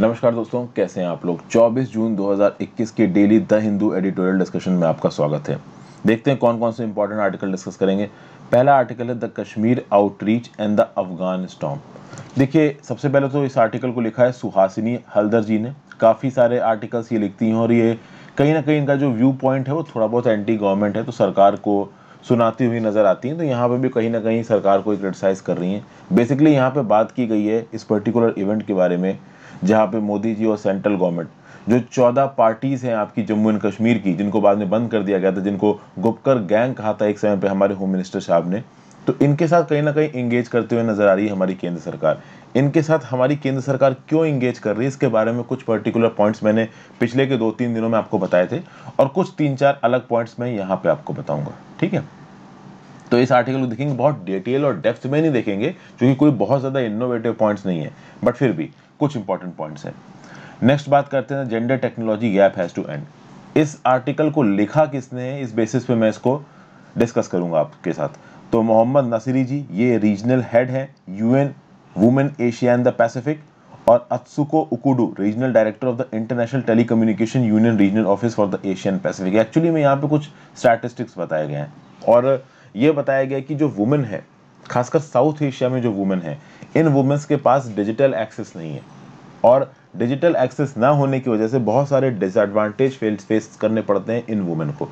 नमस्कार दोस्तों कैसे हैं आप लोग 24 जून 2021 के daily the Hindu editorial discussion में आपका स्वागत है देखते हैं कौन कौन से इंपॉर्टेंट आर्टिकल डिस्कस करेंगे पहला आर्टिकल है the Kashmir outreach and the Afghan storm देखिए सबसे पहले तो इस आर्टिकल को लिखा है सुहासिनी हल्दर जी ने काफ़ी सारे आर्टिकल्स ये लिखती हैं और ये कहीं ना कहीं इनका जो व्यू पॉइंट है वो थोड़ा बहुत एंटी गवर्नमेंट है तो सरकार को सुनाती हुई नज़र आती हैं तो यहाँ पे भी कहीं ना कहीं सरकार को क्रिटिसाइज़ कर रही हैं बेसिकली यहाँ पे बात की गई है इस पर्टिकुलर इवेंट के बारे में जहाँ पे मोदी जी और सेंट्रल गवर्नमेंट जो चौदह पार्टीज हैं आपकी जम्मू एंड कश्मीर की जिनको बाद में बंद कर दिया गया था जिनको गुपकर गैंग कहा था एक समय पे हमारे होम मिनिस्टर साहब ने तो इनके साथ कहीं ना कहीं इंगेज करते हुए नजर आ रही है हमारी केंद्र सरकार इनके साथ हमारी केंद्र सरकार क्यों इंगेज कर रही है इसके बारे में कुछ पर्टिकुलर पॉइंट्स मैंने पिछले के दो तीन दिनों में आपको बताए थे और कुछ तीन चार अलग पॉइंट्स मैं यहाँ पे आपको बताऊंगा ठीक है तो इस आर्टिकल को देखेंगे बहुत डिटेल और डेप्थ में नहीं देखेंगे क्योंकि कोई बहुत ज़्यादा इनोवेटिव पॉइंट्स नहीं है बट फिर भी कुछ इंपॉर्टेंट पॉइंट्स हैं नेक्स्ट बात करते हैं gender technology gap has to end इस आर्टिकल को लिखा किसने है इस बेसिस पे मैं इसको डिस्कस करूंगा आपके साथ तो मोहम्मद नसीरी जी ये रीजनल हेड हैं UN women Asia and the Pacific और Atsuko Okuda regional director of the international telecommunication union regional office for the Asian Pacific actually में यहाँ पे कुछ स्टैटिस्टिक्स बताए गए हैं और ये बताया गया कि जो वुमेन है खासकर साउथ एशिया में जो वुमेन हैं इन वुमेंस के पास डिजिटल एक्सेस नहीं है और डिजिटल एक्सेस ना होने की वजह से बहुत सारे डिसएडवांटेज फेस करने पड़ते हैं इन वुमेन को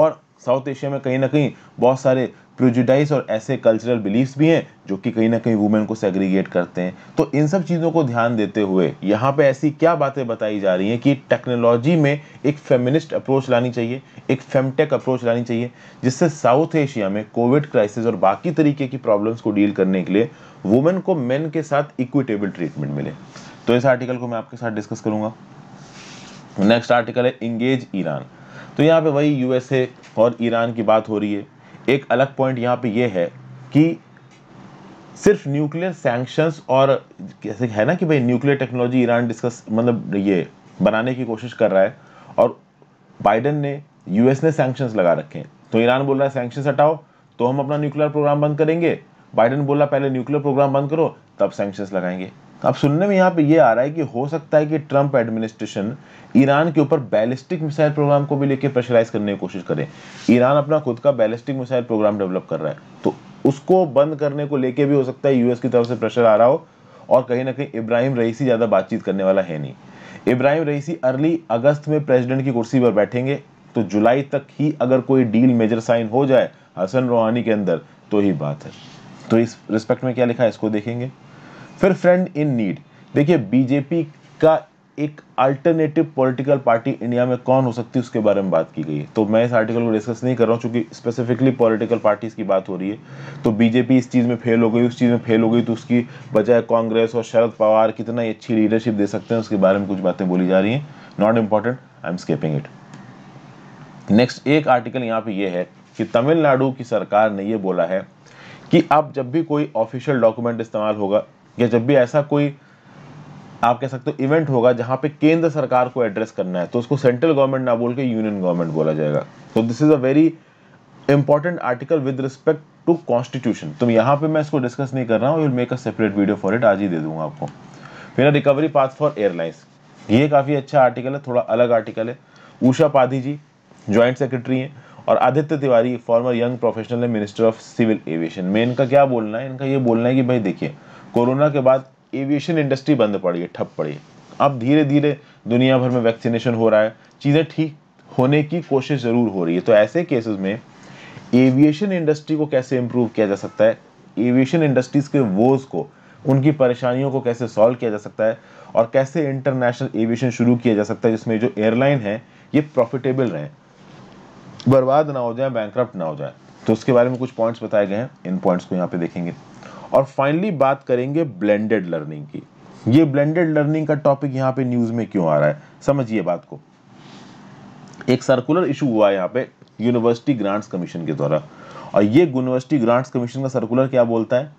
और साउथ एशिया में कहीं ना कहीं बहुत सारे प्रोजुडाइज और ऐसे कल्चरल बिलीफ्स भी हैं जो कि कहीं ना कहीं वुमेन को सेग्रीगेट करते हैं तो इन सब चीज़ों को ध्यान देते हुए यहाँ पे ऐसी क्या बातें बताई जा रही हैं कि टेक्नोलॉजी में एक फेमिनिस्ट अप्रोच लानी चाहिए एक फेमटेक अप्रोच लानी चाहिए जिससे साउथ एशिया में कोविड क्राइसिस और बाकी तरीके की प्रॉब्लम्स को डील करने के लिए वुमेन को मेन के साथ इक्विटेबल ट्रीटमेंट मिले तो इस आर्टिकल को मैं आपके साथ डिस्कस करूंगा नेक्स्ट आर्टिकल है इंगेज ईरान तो यहाँ पे वही यूएसए और ईरान की बात हो रही है एक अलग पॉइंट यहाँ पे ये है कि सिर्फ न्यूक्लियर सैंक्शंस और कैसे है ना कि भाई न्यूक्लियर टेक्नोलॉजी ईरान डिस्कस मतलब ये बनाने की कोशिश कर रहा है और बाइडन ने यूएस ने सैंक्शंस लगा रखे हैं तो ईरान बोल रहा है सैंक्शंस हटाओ तो हम अपना न्यूक्लियर प्रोग्राम बंद करेंगे बाइडन बोला पहले न्यूक्लियर प्रोग्राम बंद करो तब सैंक्शंस लगाएंगे अब सुनने में यहाँ पे ये आ रहा है कि हो सकता है कि ट्रंप एडमिनिस्ट्रेशन ईरान के ऊपर बैलिस्टिक मिसाइल प्रोग्राम को भी लेकर प्रेशराइज करने की कोशिश करें ईरान अपना खुद का बैलिस्टिक मिसाइल प्रोग्राम डेवलप कर रहा है तो उसको बंद करने को लेके भी हो सकता है यूएस की तरफ से प्रेशर आ रहा हो और कहीं ना कहीं इब्राहिम रईसी ज़्यादा बातचीत करने वाला है नहीं इब्राहिम रईसी अर्ली अगस्त में प्रेसिडेंट की कुर्सी पर बैठेंगे तो जुलाई तक ही अगर कोई डील मेजर साइन हो जाए हसन रोहानी के अंदर तो ही बात है तो इस रिस्पेक्ट में क्या लिखा है इसको देखेंगे फिर फ्रेंड इन नीड देखिए बीजेपी का एक अल्टरनेटिव पॉलिटिकल पार्टी इंडिया में कौन हो सकती है उसके बारे में बात की गई है तो मैं इस आर्टिकल को डिस्कस नहीं कर रहा हूँ क्योंकि स्पेसिफिकली पॉलिटिकल पार्टीज की बात हो रही है तो बीजेपी इस चीज़ में फेल हो गई उस चीज़ में फेल हो गई तो उसकी बजाय कांग्रेस और शरद पवार कितना ही अच्छी लीडरशिप दे सकते हैं उसके बारे में कुछ बातें बोली जा रही हैं not important I am skipping it next एक आर्टिकल यहाँ पे ये है कि तमिलनाडु की सरकार ने ये बोला है कि अब जब भी कोई ऑफिशियल डॉक्यूमेंट इस्तेमाल होगा या जब भी ऐसा कोई आप कह सकते हो इवेंट होगा जहां पे केंद्र सरकार को एड्रेस करना है तो उसको सेंट्रल गवर्नमेंट ना बोल के यूनियन गवर्नमेंट बोला जाएगा तो this is a very important article with respect to constitution तुम यहां पे मैं इसको डिस्कस नहीं कर रहा हूँ make a separate video for it आज ही दे दूंगा आपको फिर रिकवरी पाथ फॉर एयरलाइंस ये काफ़ी अच्छा आर्टिकल है थोड़ा अलग आर्टिकल है उषा पाधी जी ज्वाइंट सेक्रेटरी हैं और Aditya Tiwari former young professional है मिनिस्टर ऑफ सिविल एविएशन में इनका क्या बोलना है इनका ये बोलना है कि भाई देखिए कोरोना के बाद एविएशन इंडस्ट्री बंद पड़ी है ठप पड़ी है अब धीरे धीरे दुनिया भर में वैक्सीनेशन हो रहा है चीज़ें ठीक होने की कोशिश ज़रूर हो रही है तो ऐसे केसेस में एविएशन इंडस्ट्री को कैसे इम्प्रूव किया जा सकता है एविएशन इंडस्ट्रीज़ के वोज को उनकी परेशानियों को कैसे सॉल्व किया जा सकता है और कैसे इंटरनेशनल एविएशन शुरू किया जा सकता है जिसमें जो एयरलाइन है ये प्रॉफिटेबल रहें बर्बाद ना हो जाए बैंक ना हो जाए तो उसके बारे में कुछ पॉइंट्स बताए गए हैं इन पॉइंट्स को यहाँ पे देखेंगे और फाइनली बात करेंगे ब्लेंडेड लर्निंग की ये ब्लेंडेड लर्निंग का टॉपिक यहाँ पे न्यूज़ में क्यों आ रहा है समझिए बात को एक सर्कुलर इशू हुआ है यहाँ पे यूनिवर्सिटी ग्रांट्स कमीशन के द्वारा और ये यूनिवर्सिटी ग्रांट्स कमीशन का सर्कुलर क्या बोलता है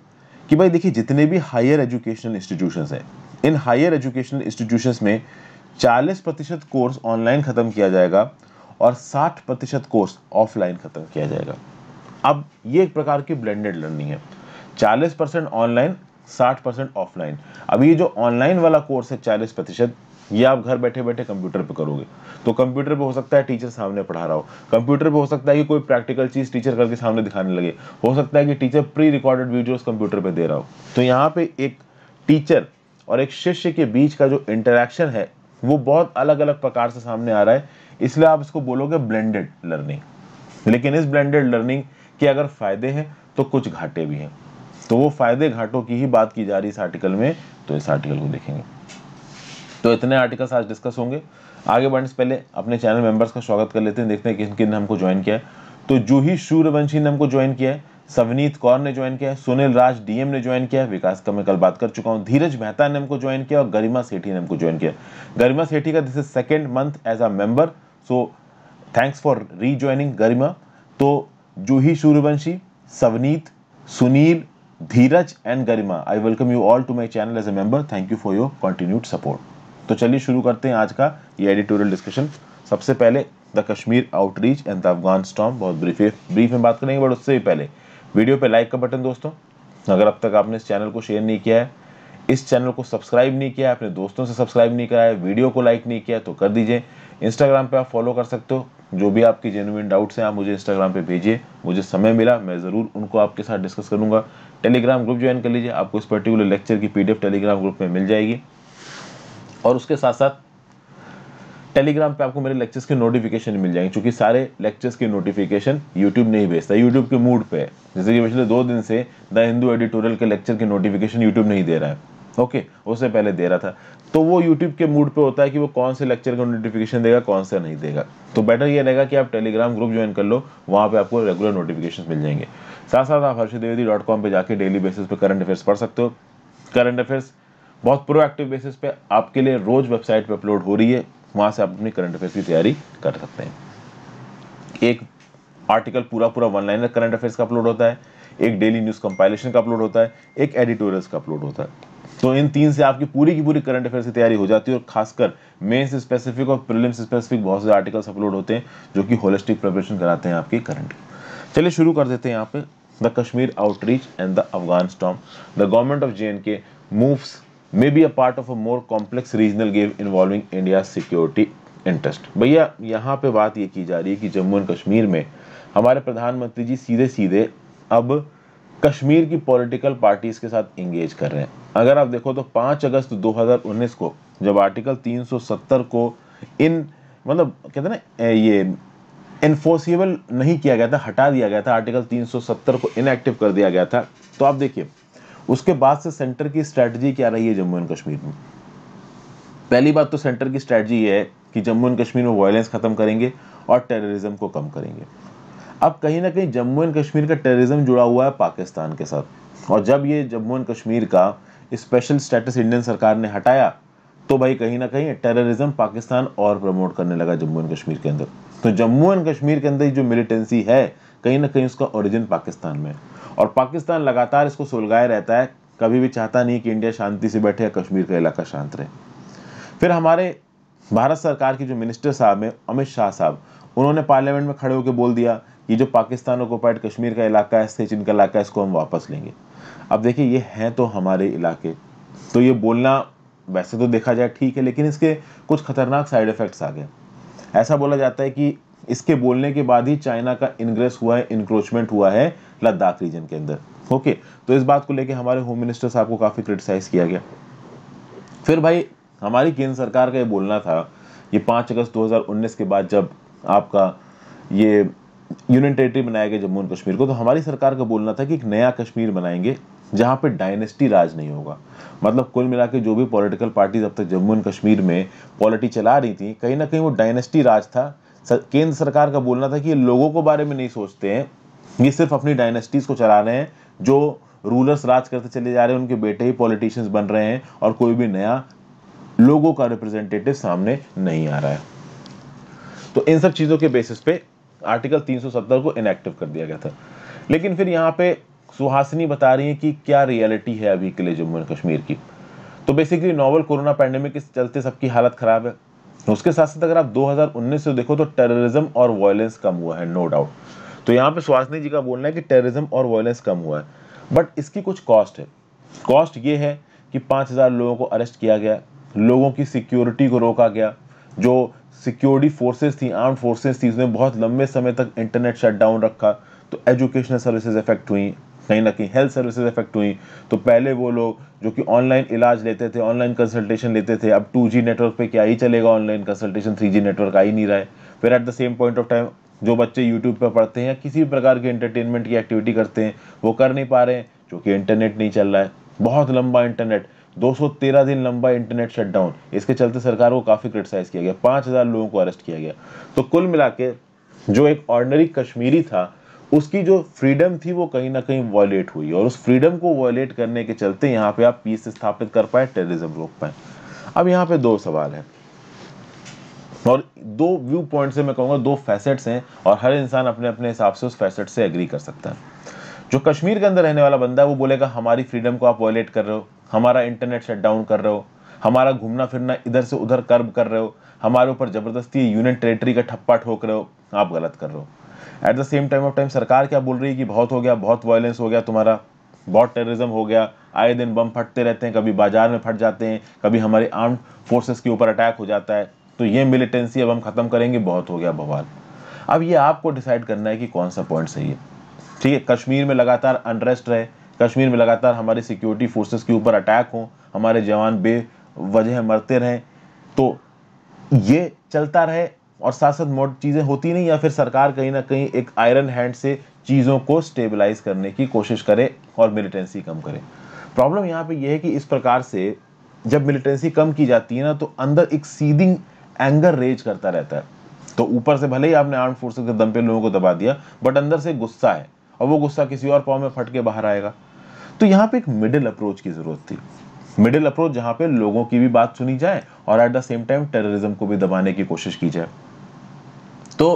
कि भाई देखिए जितने भी हायर एजुकेशनल इंस्टीट्यूशन है इन हायर एजुकेशनल इंस्टीट्यूशन में चालीस प्रतिशत कोर्स ऑनलाइन ख़त्म किया जाएगा और साठ प्रतिशत कोर्स ऑफलाइन ख़त्म किया जाएगा अब ये एक प्रकार की ब्लेंडेड लर्निंग है 40 परसेंट ऑनलाइन 60 परसेंट ऑफलाइन अब ये जो ऑनलाइन वाला कोर्स है 40 प्रतिशत ये आप घर बैठे बैठे कंप्यूटर पे करोगे तो कंप्यूटर पे हो सकता है टीचर सामने पढ़ा रहा हो कंप्यूटर पे हो सकता है कि कोई प्रैक्टिकल चीज टीचर करके सामने दिखाने लगे हो सकता है कि teacher pre recorded videos computer पे दे रहा हो तो यहाँ पे एक टीचर और एक शिष्य के बीच का जो इंटरेक्शन है वो बहुत अलग अलग प्रकार से सामने आ रहा है इसलिए आप इसको बोलोगे ब्लेंडेड लर्निंग लेकिन इस ब्लेंडेड लर्निंग के अगर फायदे हैं तो कुछ घाटे भी हैं तो वो फायदे घाटों की ही बात की जा रही है इस आर्टिकल में तो इस आर्टिकल को देखेंगे तो इतने आर्टिकल्स आज डिस्कस होंगे आगे बढ़ने से पहले अपने चैनल मेंबर्स का स्वागत कर लेते हैं देखते हैं किन किन ने हमको ज्वाइन किया है तो जूही सूर्यवंशी ने हमको ज्वाइन किया है सवनीत कौर ने ज्वाइन किया है सुनील राज डीएम ने ज्वाइन किया है विकास का मैं कल बात कर चुका हूँ धीरज मेहता ने हमको ज्वाइन किया और गरिमा सेठी ने हमको ज्वाइन किया गरिमा सेठी का this is second month as a member so thanks for rejoining Garima तो Juhi Suryavanshi Savneet Sunil Dheeraj and Garima I welcome you all to my channel as a member thank you for your continued support तो चलिए शुरू करते हैं आज का ये एडिटोरियल डिस्कशन सबसे पहले the Kashmir outreach and the Afghan storm बहुत ब्रीफ ब्रीफ में बात करेंगे बट उससे भी पहले वीडियो पे लाइक का बटन दोस्तों अगर अब तक आपने इस चैनल को शेयर नहीं किया है इस चैनल को सब्सक्राइब नहीं किया है अपने दोस्तों से सब्सक्राइब नहीं कराया वीडियो को लाइक नहीं किया तो कर दीजिए इंस्टाग्राम पे आप फॉलो कर सकते हो जो भी आपके जेनुइन डाउट्स हैं आप मुझे इंस्टाग्राम पे भेजिए मुझे समय मिला मैं ज़रूर उनको आपके साथ डिस्कस करूँगा टेलीग्राम ग्रुप ज्वाइन कर लीजिए आपको इस पर्टिकुलर लेक्चर की पीडीएफ टेलीग्राम ग्रुप में मिल जाएगी और उसके साथ साथ टेलीग्राम पे आपको मेरे लेक्चर्स के नोटिफिकेशन मिल जाएंगे क्योंकि सारे लेक्चर्स के नोटिफिकेशन यूट्यूब नहीं भेजता यूट्यूब के मूड पे है जैसे कि पिछले दो दिन से द हिंदू एडिटोरियल के लेक्चर के नोटिफिकेशन यूट्यूब नहीं दे रहा है ओके उससे पहले दे रहा था तो वो यूट्यूब के मूड पे होता है कि वो कौन से लेक्चर का नोटिफिकेशन देगा कौन सा नहीं देगा तो बेटर ये रहेगा कि आप टेलीग्राम ग्रुप ज्वाइन कर लो वहाँ पे आपको रेगुलर नोटिफिकेशन मिल जाएंगे साथ साथ आप हर्षद द्विवेदी डॉट कॉम पर जाकर डेली बेसिस पे करंट अफेयर्स पढ़ सकते हो करंट अफेयर्स बहुत प्रोएक्टिव बेसिस पे आपके लिए रोज वेबसाइट पर अपलोड हो रही है वहाँ से आप अपनी करंट अफेयर्स की तैयारी कर सकते हैं एक आर्टिकल पूरा पूरा वन लाइनर करंट अफेयर्स का अपलोड होता है एक डेली न्यूज़ कंपाइलेशन का अपलोड होता है एक एडिटोरियल्स का अपलोड होता है तो इन तीन से आपकी पूरी की पूरी करंट अफेयर्स की तैयारी हो जाती है और खासकर मेन्स स्पेसिफिक और प्रिलिम्स स्पेसिफिक बहुत से आर्टिकल्स अपलोड होते हैं जो कि होलिस्टिक प्रिपरेशन कराते हैं आपकी करंट चलिए शुरू कर देते हैं यहाँ पे the Kashmir outreach and the Afghan storm the government of J and K moves may be a part of a more complex regional game involving India security interest भैया यहाँ पे बात ये की जा रही है कि जम्मू एंड कश्मीर में हमारे प्रधानमंत्री जी सीधे सीधे अब कश्मीर की पॉलिटिकल पार्टीज के साथ इंगेज कर रहे हैं अगर आप देखो तो 5 अगस्त 2019 को जब आर्टिकल 370 को इन मतलब कहते ना ये इन्फोर्सिबल नहीं किया गया था हटा दिया गया था आर्टिकल 370 को इनएक्टिव कर दिया गया था तो आप देखिए उसके बाद से सेंटर की स्ट्रेटजी क्या रही है जम्मू एंड कश्मीर में पहली बात तो सेंटर की स्ट्रेटजी ये है कि जम्मू एंड कश्मीर में वायलेंस खत्म करेंगे और टेररिज्म को कम करेंगे अब कहीं ना कहीं जम्मू एंड कश्मीर का टेररिज्म जुड़ा हुआ है पाकिस्तान के साथ और जब ये जम्मू एंड कश्मीर का स्पेशल स्टेटस इंडियन सरकार ने हटाया तो भाई कहीं ना कहीं टेररिज्म पाकिस्तान और प्रमोट करने लगा जम्मू एंड कश्मीर के अंदर तो जम्मू एंड कश्मीर के अंदर जो मिलिटेंसी है कहीं ना कहीं उसका ओरिजिन पाकिस्तान में और पाकिस्तान लगातार इसको सुलगाए रहता है कभी भी चाहता नहीं कि इंडिया शांति से बैठे या कश्मीर का इलाका शांत रहे फिर हमारे भारत सरकार के जो मिनिस्टर साहब हैं अमित शाह साहब उन्होंने पार्लियामेंट में खड़े होकर बोल दिया ये जो पाकिस्तान ऑकोपाइड कश्मीर का इलाका है सिंचिन का इलाका है इसको हम वापस लेंगे अब देखिए ये हैं तो हमारे इलाके तो ये बोलना वैसे तो देखा जाए ठीक है लेकिन इसके कुछ खतरनाक साइड इफ़ेक्ट्स आ गए ऐसा बोला जाता है कि इसके बोलने के बाद ही चाइना का इनग्रेस हुआ है इनक्रोचमेंट हुआ है लद्दाख रीजन के अंदर ओके तो इस बात को लेकर हमारे होम मिनिस्टर साहब को काफ़ी क्रिटिसाइज़ किया गया फिर भाई हमारी केंद्र सरकार का ये बोलना था ये पाँच अगस्त दो के बाद जब आपका ये यूनियन टेरिटरी बनाया गया जम्मू एंड कश्मीर को तो हमारी सरकार का बोलना था कि एक नया कश्मीर बनाएंगे जहाँ पे डायनेस्टी राज नहीं होगा मतलब कुल मिला के जो भी पॉलिटिकल पार्टीज अब तक जम्मू एंड कश्मीर में पॉलिटी चला रही थी कहीं ना कहीं वो डायनेस्टी राज था केंद्र सरकार का बोलना था कि ये लोगों को बारे में नहीं सोचते हैं ये सिर्फ अपनी डायनेस्टीज़ को चला रहे हैं जो रूलर्स राज करते चले जा रहे हैं उनके बेटे ही पॉलिटिशियंस बन रहे हैं और कोई भी नया लोगों का रिप्रेजेंटेटिव सामने नहीं आ रहा है तो इन सब चीज़ों के बेसिस पे आर्टिकल 370 को इनएक्टिव कर दिया गया था लेकिन फिर यहाँ पे सुहासिनी बता रही है कि क्या रियलिटी है अभी के लिए जम्मू एंड कश्मीर की तो बेसिकली नॉवल कोरोना पैंडेमिक के चलते सबकी हालत ख़राब है उसके साथ साथ अगर आप 2019 से देखो तो टेररिज्म और वायलेंस कम हुआ है नो डाउट तो यहाँ पे सुहासिनी जी का बोलना है कि टेररिज्म और वायलेंस कम हुआ है बट इसकी कुछ कॉस्ट है कॉस्ट ये है कि पाँच लोगों को अरेस्ट किया गया लोगों की सिक्योरिटी को रोका गया जो सिक्योरिटी फोर्सेस थी आर्म फोर्सेस थी उसने बहुत लंबे समय तक इंटरनेट शट डाउन रखा तो एजुकेशनल सर्विसेज इफेक्ट हुई कहीं ना कहीं हेल्थ सर्विसेज इफेक्ट हुई तो पहले वो लोग जो कि ऑनलाइन इलाज लेते थे ऑनलाइन कंसल्टेशन लेते थे अब टू नेटवर्क पर क्या ही चलेगा ऑनलाइन कंसल्टेशन थ्री नेटवर्क आ ही नहीं रहा है फिर at the same point of time जो बच्चे यूट्यूब पर पढ़ते हैं या किसी भी प्रकार के एंटरटेनमेंट की एक्टिविटी करते हैं वो कर नहीं पा रहे हैं क्योंकि इंटरनेट नहीं चल रहा है बहुत लंबा इंटरनेट 213 दिन लंबा इंटरनेट शटडाउन इसके चलते सरकार को काफ़ी क्रिटिसाइज किया गया 5000 लोगों को अरेस्ट किया गया तो कुल मिला के जो एक ऑर्डनरी कश्मीरी था उसकी जो फ्रीडम थी वो कहीं ना कहीं वॉयलेट हुई और उस फ्रीडम को वॉयलेट करने के चलते यहाँ पे आप पीस स्थापित कर पाए टेररिज्म रोक पाए अब यहाँ पे दो सवाल है और दो व्यू पॉइंट से मैं कहूँगा दो फैसेट्स हैं और हर इंसान अपने अपने हिसाब से उस फैसेट से एग्री कर सकता है जो कश्मीर के अंदर रहने वाला बंदा है वो बोलेगा हमारी फ्रीडम को आप वॉयलेट कर रहे हो हमारा इंटरनेट शटडाउन कर रहे हो हमारा घूमना फिरना इधर से उधर कर्ब कर रहे हो हमारे ऊपर ज़बरदस्ती यूनियन टेरेटरी का ठप्पा ठोक रहे हो आप गलत कर रहे हो at the same time of time सरकार क्या बोल रही है कि बहुत हो गया बहुत वायलेंस हो गया तुम्हारा बहुत टेररिज्म हो गया आए दिन बम फटते रहते हैं कभी बाजार में फट जाते हैं कभी हमारे आर्म्ड फोर्सेस के ऊपर अटैक हो जाता है तो ये मिलिटेंसी अब हम ख़त्म करेंगे बहुत हो गया बवाल अब ये आपको डिसाइड करना है कि कौन सा पॉइंट सही है ठीक है कश्मीर में लगातार अनरेस्ट रहे कश्मीर में लगातार हमारे सिक्योरिटी फोर्सेस के ऊपर अटैक हों हमारे जवान बेवजह मरते रहें तो ये चलता रहे और साथ साथ मोट चीज़ें होती नहीं या फिर सरकार कहीं ना कहीं एक आयरन हैंड से चीज़ों को स्टेबलाइज करने की कोशिश करे और मिलिटेंसी कम करे प्रॉब्लम यहाँ पे यह है कि इस प्रकार से जब मिलिटेंसी कम की जाती है ना तो अंदर एक सीदिंग एंगर रेज करता रहता है तो ऊपर से भले ही आपने आर्म फोर्सेज के दम पे लोगों को दबा दिया बट अंदर से गुस्सा है और वो गुस्सा किसी और फॉर्म में फट के बाहर आएगा तो यहाँ पे एक मिडिल अप्रोच की जरूरत थी मिडिल अप्रोच जहाँ पे लोगों की भी बात सुनी जाए और at the same time terrorism को भी दबाने की कोशिश की जाए तो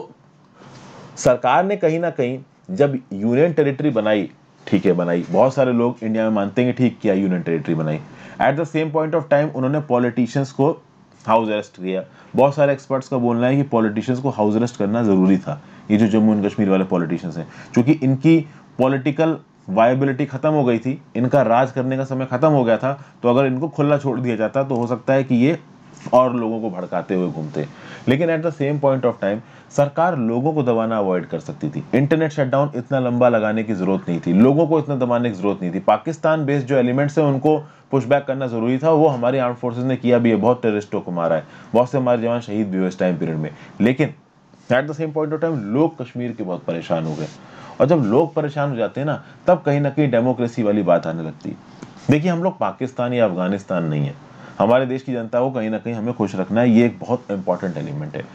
सरकार ने कहीं ना कहीं जब यूनियन टेरिटरी बनाई ठीक है बनाई बहुत सारे लोग इंडिया में मानते हैं ठीक किया यूनियन टेरिटरी बनाई at the same point of time उन्होंने पॉलिटिशियंस को हाउस अरेस्ट किया बहुत सारे एक्सपर्ट्स का बोलना है कि पॉलिटिशियंस को हाउस अरेस्ट करना ज़रूरी था ये जो जम्मू एंड कश्मीर वाले पॉलिटिशियंस हैं चूँकि इनकी पॉलिटिकल वायबिलिटी खत्म हो गई थी इनका राज करने का समय खत्म हो गया था तो अगर इनको खुला छोड़ दिया जाता तो हो सकता है कि ये और लोगों को भड़काते हुए घूमते लेकिन at the same point of time सरकार लोगों को दबाना अवॉइड कर सकती थी इंटरनेट शटडाउन इतना लंबा लगाने की जरूरत नहीं थी लोगों को इतना दबाने की जरूरत नहीं थी पाकिस्तान बेस्ड जो एलिमेंट्स हैं उनको पुशबैक करना ज़रूरी था वो हमारी आर्म फोर्सेज ने किया भी है बहुत टेरिस्टों को मारा है बहुत से हमारे जवान शहीद भी हुए इस टाइम पीरियड में लेकिन at the same point of time लोग कश्मीर के बहुत परेशान हो गए और जब लोग परेशान हो जाते हैं ना तब कहीं ना कहीं डेमोक्रेसी वाली बात आने लगती है देखिए हम लोग पाकिस्तान या अफगानिस्तान नहीं है हमारे देश की जनता को कहीं ना कहीं हमें खुश रखना है ये एक बहुत इंपॉर्टेंट एलिमेंट है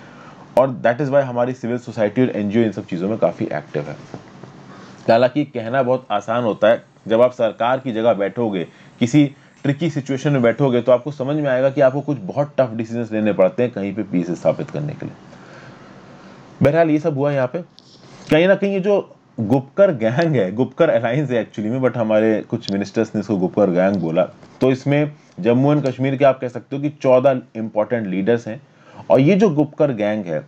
और दैट इज़ वाई हमारी सिविल सोसाइटी और एन इन सब चीज़ों में काफ़ी एक्टिव है हालांकि कहना बहुत आसान होता है जब आप सरकार की जगह बैठोगे किसी ट्रिकी सिचुएशन में बैठोगे तो आपको समझ में आएगा कि आपको कुछ बहुत टफ डिसीजन लेने पड़ते हैं कहीं पे पीस स्थापित करने के लिए बहरहाल ये सब हुआ यहाँ पे कहीं ना कहीं ये जो गुपकर गैंग है गुपकर अलायंस है एक्चुअली में बट हमारे कुछ मिनिस्टर्स ने इसको गुपकर गैंग बोला तो इसमें जम्मू एंड कश्मीर के आप कह सकते हो कि चौदह इंपॉर्टेंट लीडर्स हैं और ये जो गुपकर गैंग है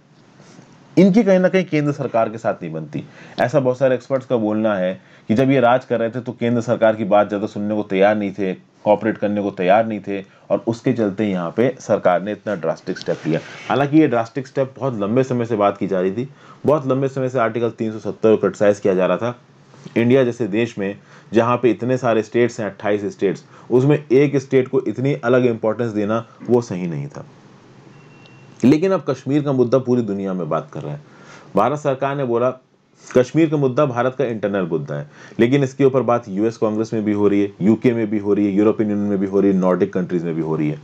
इनकी कहीं ना कहीं केंद्र सरकार के साथ नहीं बनती ऐसा बहुत सारे एक्सपर्ट्स का बोलना है कि जब ये राज कर रहे थे तो केंद्र सरकार की बात ज़्यादा सुनने को तैयार नहीं थे कॉपरेट करने को तैयार नहीं थे और उसके चलते यहाँ पे सरकार ने इतना ड्रास्टिक स्टेप लिया हालांकि ये ड्रास्टिक स्टेप बहुत लंबे समय से बात की जा रही थी बहुत लंबे समय से आर्टिकल 370 को क्रिटिसाइज़ किया जा रहा था इंडिया जैसे देश में जहाँ पे इतने सारे स्टेट्स हैं अट्ठाईस स्टेट्स उसमें एक स्टेट को इतनी अलग इम्पोर्टेंस देना वो सही नहीं था लेकिन अब कश्मीर का मुद्दा पूरी दुनिया में बात कर रहा है भारत सरकार ने बोला कश्मीर का मुद्दा भारत का इंटरनल मुद्दा है लेकिन इसके ऊपर बात यूएस कांग्रेस में भी हो रही है यूके में भी हो रही है यूरोपियन यूनियन में भी हो रही है नॉर्डिक कंट्रीज में भी हो रही है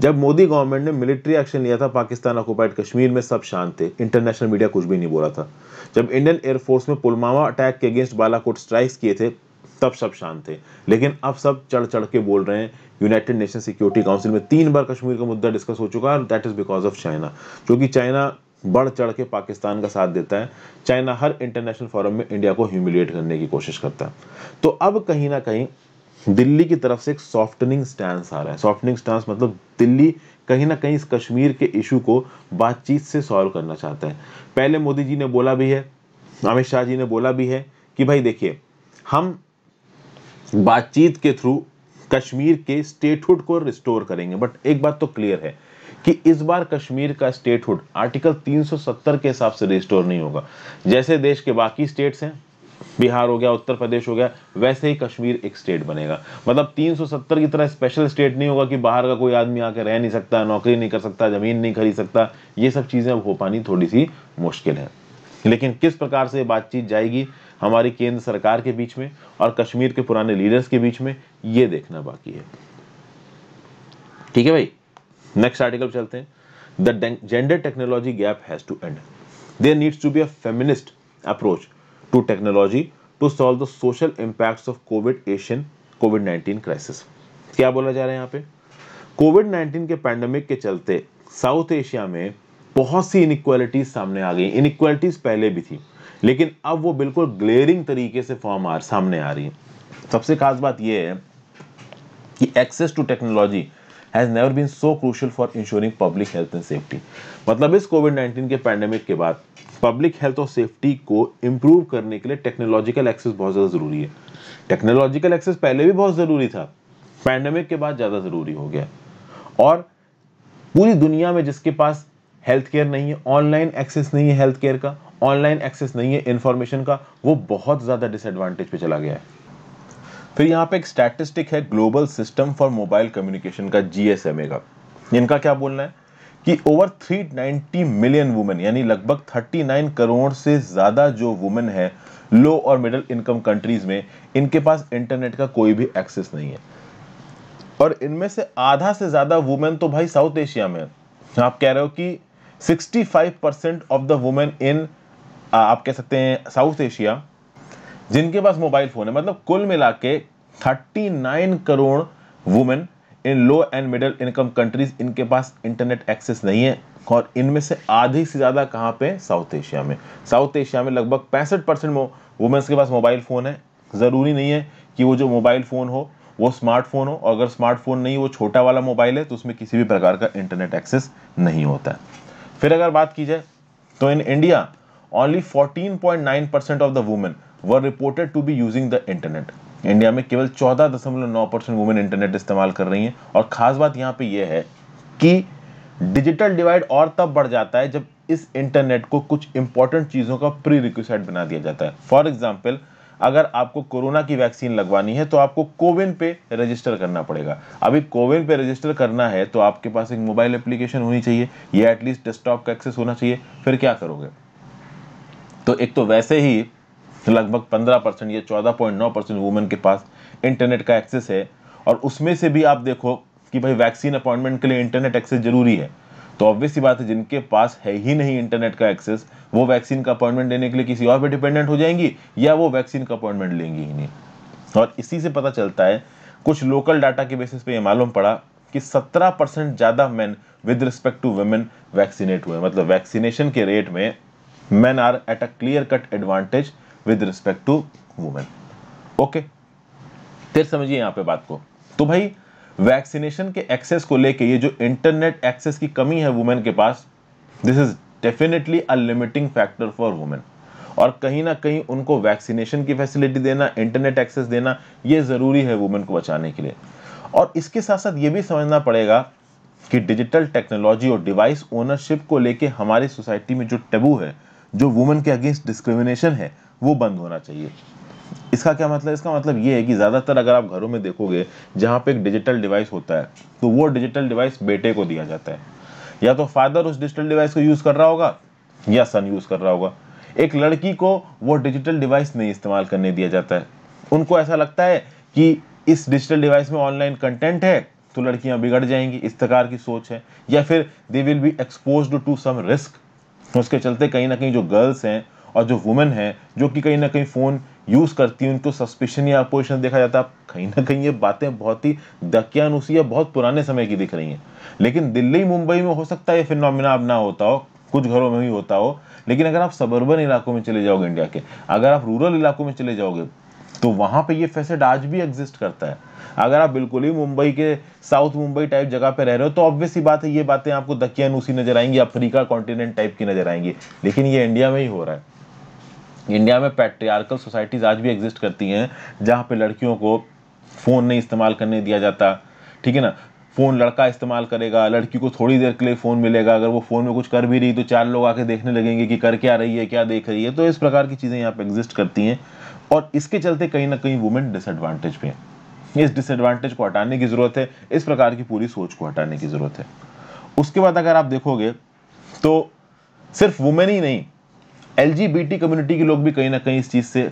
जब मोदी गवर्नमेंट ने मिलिट्री एक्शन लिया था पाकिस्तान ऑक्युपाइड कश्मीर में सब शांत थे इंटरनेशनल मीडिया कुछ भी नहीं बोला था जब इंडियन एयरफोर्स में पुलवामा अटैक के अगेंस्ट बालाकोट स्ट्राइक्स किए थे तब सब शांत थे लेकिन अब सब चढ़ चढ़ के बोल रहे हैं यूनाइटेड नेशन सिक्योरिटी काउंसिल में तीन बार कश्मीर का मुद्दा डिस्कस हो चुका है that is because of China क्योंकि चाइना बढ़ चढ़ के पाकिस्तान का साथ देता है चाइना हर इंटरनेशनल फोरम में इंडिया को ह्यूमिलिएट करने की कोशिश करता है तो अब कहीं ना कहीं दिल्ली की तरफ से एक सॉफ्टनिंग स्टैंड आ रहा है सॉफ्टनिंग स्टैंड मतलब दिल्ली कहीं ना कहीं इस कश्मीर के इशू को बातचीत से सॉल्व करना चाहता है पहले मोदी जी ने बोला भी है अमित शाह जी ने बोला भी है कि भाई देखिए हम बातचीत के थ्रू कश्मीर के स्टेटहुड को रिस्टोर करेंगे बट एक बात तो क्लियर है कि इस बार कश्मीर का स्टेटहुड आर्टिकल 370 के हिसाब से रिस्टोर नहीं होगा जैसे देश के बाकी स्टेट्स हैं बिहार हो गया उत्तर प्रदेश हो गया वैसे ही कश्मीर एक स्टेट बनेगा मतलब 370 की तरह स्पेशल स्टेट नहीं होगा कि बाहर का कोई आदमी आके रह नहीं सकता नौकरी नहीं कर सकता जमीन नहीं खरीद सकता ये सब चीज़ें अब हो पानी थोड़ी सी मुश्किल है लेकिन किस प्रकार से बातचीत जाएगी हमारी केंद्र सरकार के बीच में और कश्मीर के पुराने लीडर्स के बीच में ये देखना बाकी है ठीक है भाई नेक्स्ट आर्टिकल चलते हैं the gender technology gap has to end there needs to be a feminist approach to technology to solve the social impacts of covid Asian covid nineteen crisis क्या बोला जा रहा है यहाँ पे कोविड नाइन्टीन के पैंडमिक के चलते साउथ एशिया में बहुत सी इनक्वालिटीज सामने आ गई इनक्वालिटीज पहले भी थी लेकिन अब वो बिल्कुल ग्लेयरिंग तरीके से फॉर्म आ सामने आ रही है सबसे खास बात यह है कि access to technology has never been so crucial for ensuring public health and safety मतलब इस कोविड नाइन्टीन के पैंडमिक के बाद पब्लिक हेल्थ और सेफ्टी को इम्प्रूव करने के लिए टेक्नोलॉजिकल एक्सेस बहुत ज़्यादा ज़रूरी है टेक्नोलॉजिकल एक्सेस पहले भी बहुत ज़रूरी था पैंडमिक के बाद ज़्यादा ज़रूरी हो गया और पूरी दुनिया में जिसके पास हेल्थ केयर नहीं है ऑनलाइन एक्सेस नहीं है हेल्थ केयर का ऑनलाइन एक्सेस नहीं है इन्फॉर्मेशन का वो बहुत ज़्यादा डिसएडवांटेज पे चला गया है फिर यहाँ पे एक स्टैटिस्टिक है global system for mobile communication का जीएसएमए का इनका क्या बोलना है कि ओवर 390 मिलियन वुमेन यानी लगभग 39 करोड़ से ज़्यादा जो वुमेन है लो और मिडिल इनकम कंट्रीज में इनके पास इंटरनेट का कोई भी एक्सेस नहीं है और इनमें से आधा से ज़्यादा वुमेन तो भाई साउथ एशिया में आप कह रहे हो कि 65 percent of the women in आप कह सकते हैं साउथ एशिया जिनके पास मोबाइल फोन है मतलब कुल मिला के thirty nine crore women in low and middle income countries इनके पास इंटरनेट एक्सेस नहीं है और इनमें से आधी से ज़्यादा कहाँ पे साउथ एशिया में साउथ एशिया में लगभग पैंसठ परसेंट वुमेंस के पास मोबाइल फ़ोन है ज़रूरी नहीं है कि वो जो मोबाइल फ़ोन हो वो स्मार्टफोन हो और अगर स्मार्टफोन नहीं वो छोटा वाला मोबाइल है तो उसमें किसी भी प्रकार का इंटरनेट एक्सेस नहीं होता है फिर अगर बात की जाए तो in India only 14.9 percent of the women were reported to be using the internet India में केवल चौदह दशमलव नौ परसेंट वुमेन इंटरनेट इस्तेमाल कर रही हैं और ख़ास बात यहाँ पे यह है कि डिजिटल डिवाइड और तब बढ़ जाता है जब इस इंटरनेट को कुछ इंपॉर्टेंट चीज़ों का प्री रिक्वेस्ट बना दिया जाता है फॉर एग्जाम्पल अगर आपको कोरोना की वैक्सीन लगवानी है तो आपको कोविन पे रजिस्टर करना पड़ेगा अभी कोविन पे रजिस्टर करना है तो आपके पास एक मोबाइल एप्लीकेशन होनी चाहिए या एटलीस्ट डेस्कटॉप का एक्सेस होना चाहिए फिर क्या करोगे तो एक तो वैसे ही तो लगभग 15 परसेंट या 14.9 परसेंट वुमेन के पास इंटरनेट का एक्सेस है और उसमें से भी आप देखो कि भाई वैक्सीन अपॉइंटमेंट के लिए इंटरनेट एक्सेस जरूरी है तो ऑब्वियस ही बात है जिनके पास है ही नहीं इंटरनेट का एक्सेस वो वैक्सीन का अपॉइंटमेंट लेने के लिए किसी और पर डिपेंडेंट हो जाएंगी या वो वैक्सीन का अपॉइंटमेंट लेंगी ही नहीं और इसी से पता चलता है कुछ लोकल डाटा के बेसिस पे ये मालूम पड़ा कि 17 परसेंट ज़्यादा man with respect to women vaccinate हुए मतलब वैक्सीनेशन के रेट में man are at a clear cut advantage with respect to women okay फिर समझिए यहां पे बात को तो भाई वैक्सीनेशन के एक्सेस को लेके ये जो इंटरनेट एक्सेस की कमी है वुमेन के पास this is definitely a limiting factor for women और कहीं ना कहीं उनको वैक्सीनेशन की फैसिलिटी देना इंटरनेट एक्सेस देना ये ज़रूरी है वुमेन को बचाने के लिए और इसके साथ साथ ये भी समझना पड़ेगा कि डिजिटल टेक्नोलॉजी और डिवाइस ओनरशिप को लेके हमारी सोसाइटी में जो टेबू है जो वुमेन के अगेंस्ट डिस्क्रिमिनेशन है वो बंद होना चाहिए इसका क्या मतलब इसका मतलब ये है कि ज़्यादातर अगर आप घरों में देखोगे जहाँ पे एक डिजिटल डिवाइस होता है तो वो डिजिटल डिवाइस बेटे को दिया जाता है या तो फादर उस डिजिटल डिवाइस को यूज़ कर रहा होगा या सन यूज़ कर रहा होगा एक लड़की को वो डिजिटल डिवाइस नहीं इस्तेमाल करने दिया जाता है उनको ऐसा लगता है कि इस डिजिटल डिवाइस में ऑनलाइन कंटेंट है तो लड़कियां बिगड़ जाएंगी इस प्रकार की सोच है या फिर they will be expose to some risk उसके चलते कहीं ना कहीं जो गर्ल्स हैं और जो वुमेन है जो कि कहीं ना कहीं फ़ोन यूज़ करती हैं उनको सस्पेशन या अपोजिशन देखा जाता है कहीं ना कहीं ये बातें बहुत ही दकियानुसी या बहुत पुराने समय की दिख रही हैं लेकिन दिल्ली मुंबई में हो सकता है ये फिनोमिना अब ना होता हो कुछ घरों में ही होता हो लेकिन अगर आप सबर्बन इलाकों में चले जाओगे इंडिया के अगर आप रूरल इलाकों में चले जाओगे तो वहाँ पे ये फैसेड आज भी एग्जिस्ट करता है अगर आप बिल्कुल ही मुंबई के साउथ मुंबई टाइप जगह पे रह रहे हो तो ऑब्वियस ही बात है ये बातें आपको दकियानुसी नजर आएंगी अफ्रीका कॉन्टिनेंट टाइप की नजर आएंगी लेकिन ये इंडिया में ही हो रहा है इंडिया में पैट्रियार्कल सोसाइटीज़ आज भी एग्जिस्ट करती हैं जहाँ पे लड़कियों को फ़ोन नहीं इस्तेमाल करने दिया जाता ठीक है ना फ़ोन लड़का इस्तेमाल करेगा लड़की को थोड़ी देर के लिए फ़ोन मिलेगा अगर वो फ़ोन में कुछ कर भी रही तो चार लोग आके देखने लगेंगे कि कर क्या रही है क्या देख रही है तो इस प्रकार की चीज़ें यहाँ पर एग्जिस्ट करती हैं और इसके चलते कहीं ना कहीं वुमेन डिसएडवांटेज पे इस डिसएडवांटेज को हटाने की ज़रूरत है इस प्रकार की पूरी सोच को हटाने की ज़रूरत है उसके बाद अगर आप देखोगे तो सिर्फ वुमेन ही नहीं एल कम्युनिटी के लोग भी कहीं ना कहीं इस चीज़ से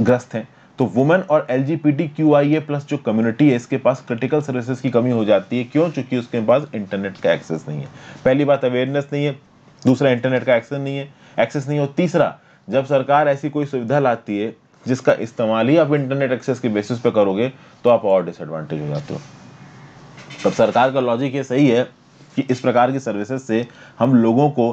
ग्रस्त हैं तो वुमेन और L G P T Q I A plus जो कम्युनिटी है इसके पास क्रिटिकल सर्विसेज की कमी हो जाती है क्यों चूंकि उसके पास इंटरनेट का एक्सेस नहीं है पहली बात अवेयरनेस नहीं है दूसरा इंटरनेट का एक्सेस नहीं है एक्सेस नहीं हो तीसरा जब सरकार ऐसी कोई सुविधा लाती है जिसका इस्तेमाल ही आप इंटरनेट एक्सेस के बेसिस पे करोगे तो आप और डिसएडवांटेज हो जाते हो तब सरकार का लॉजिक ये सही है कि इस प्रकार की सर्विसेज से हम लोगों को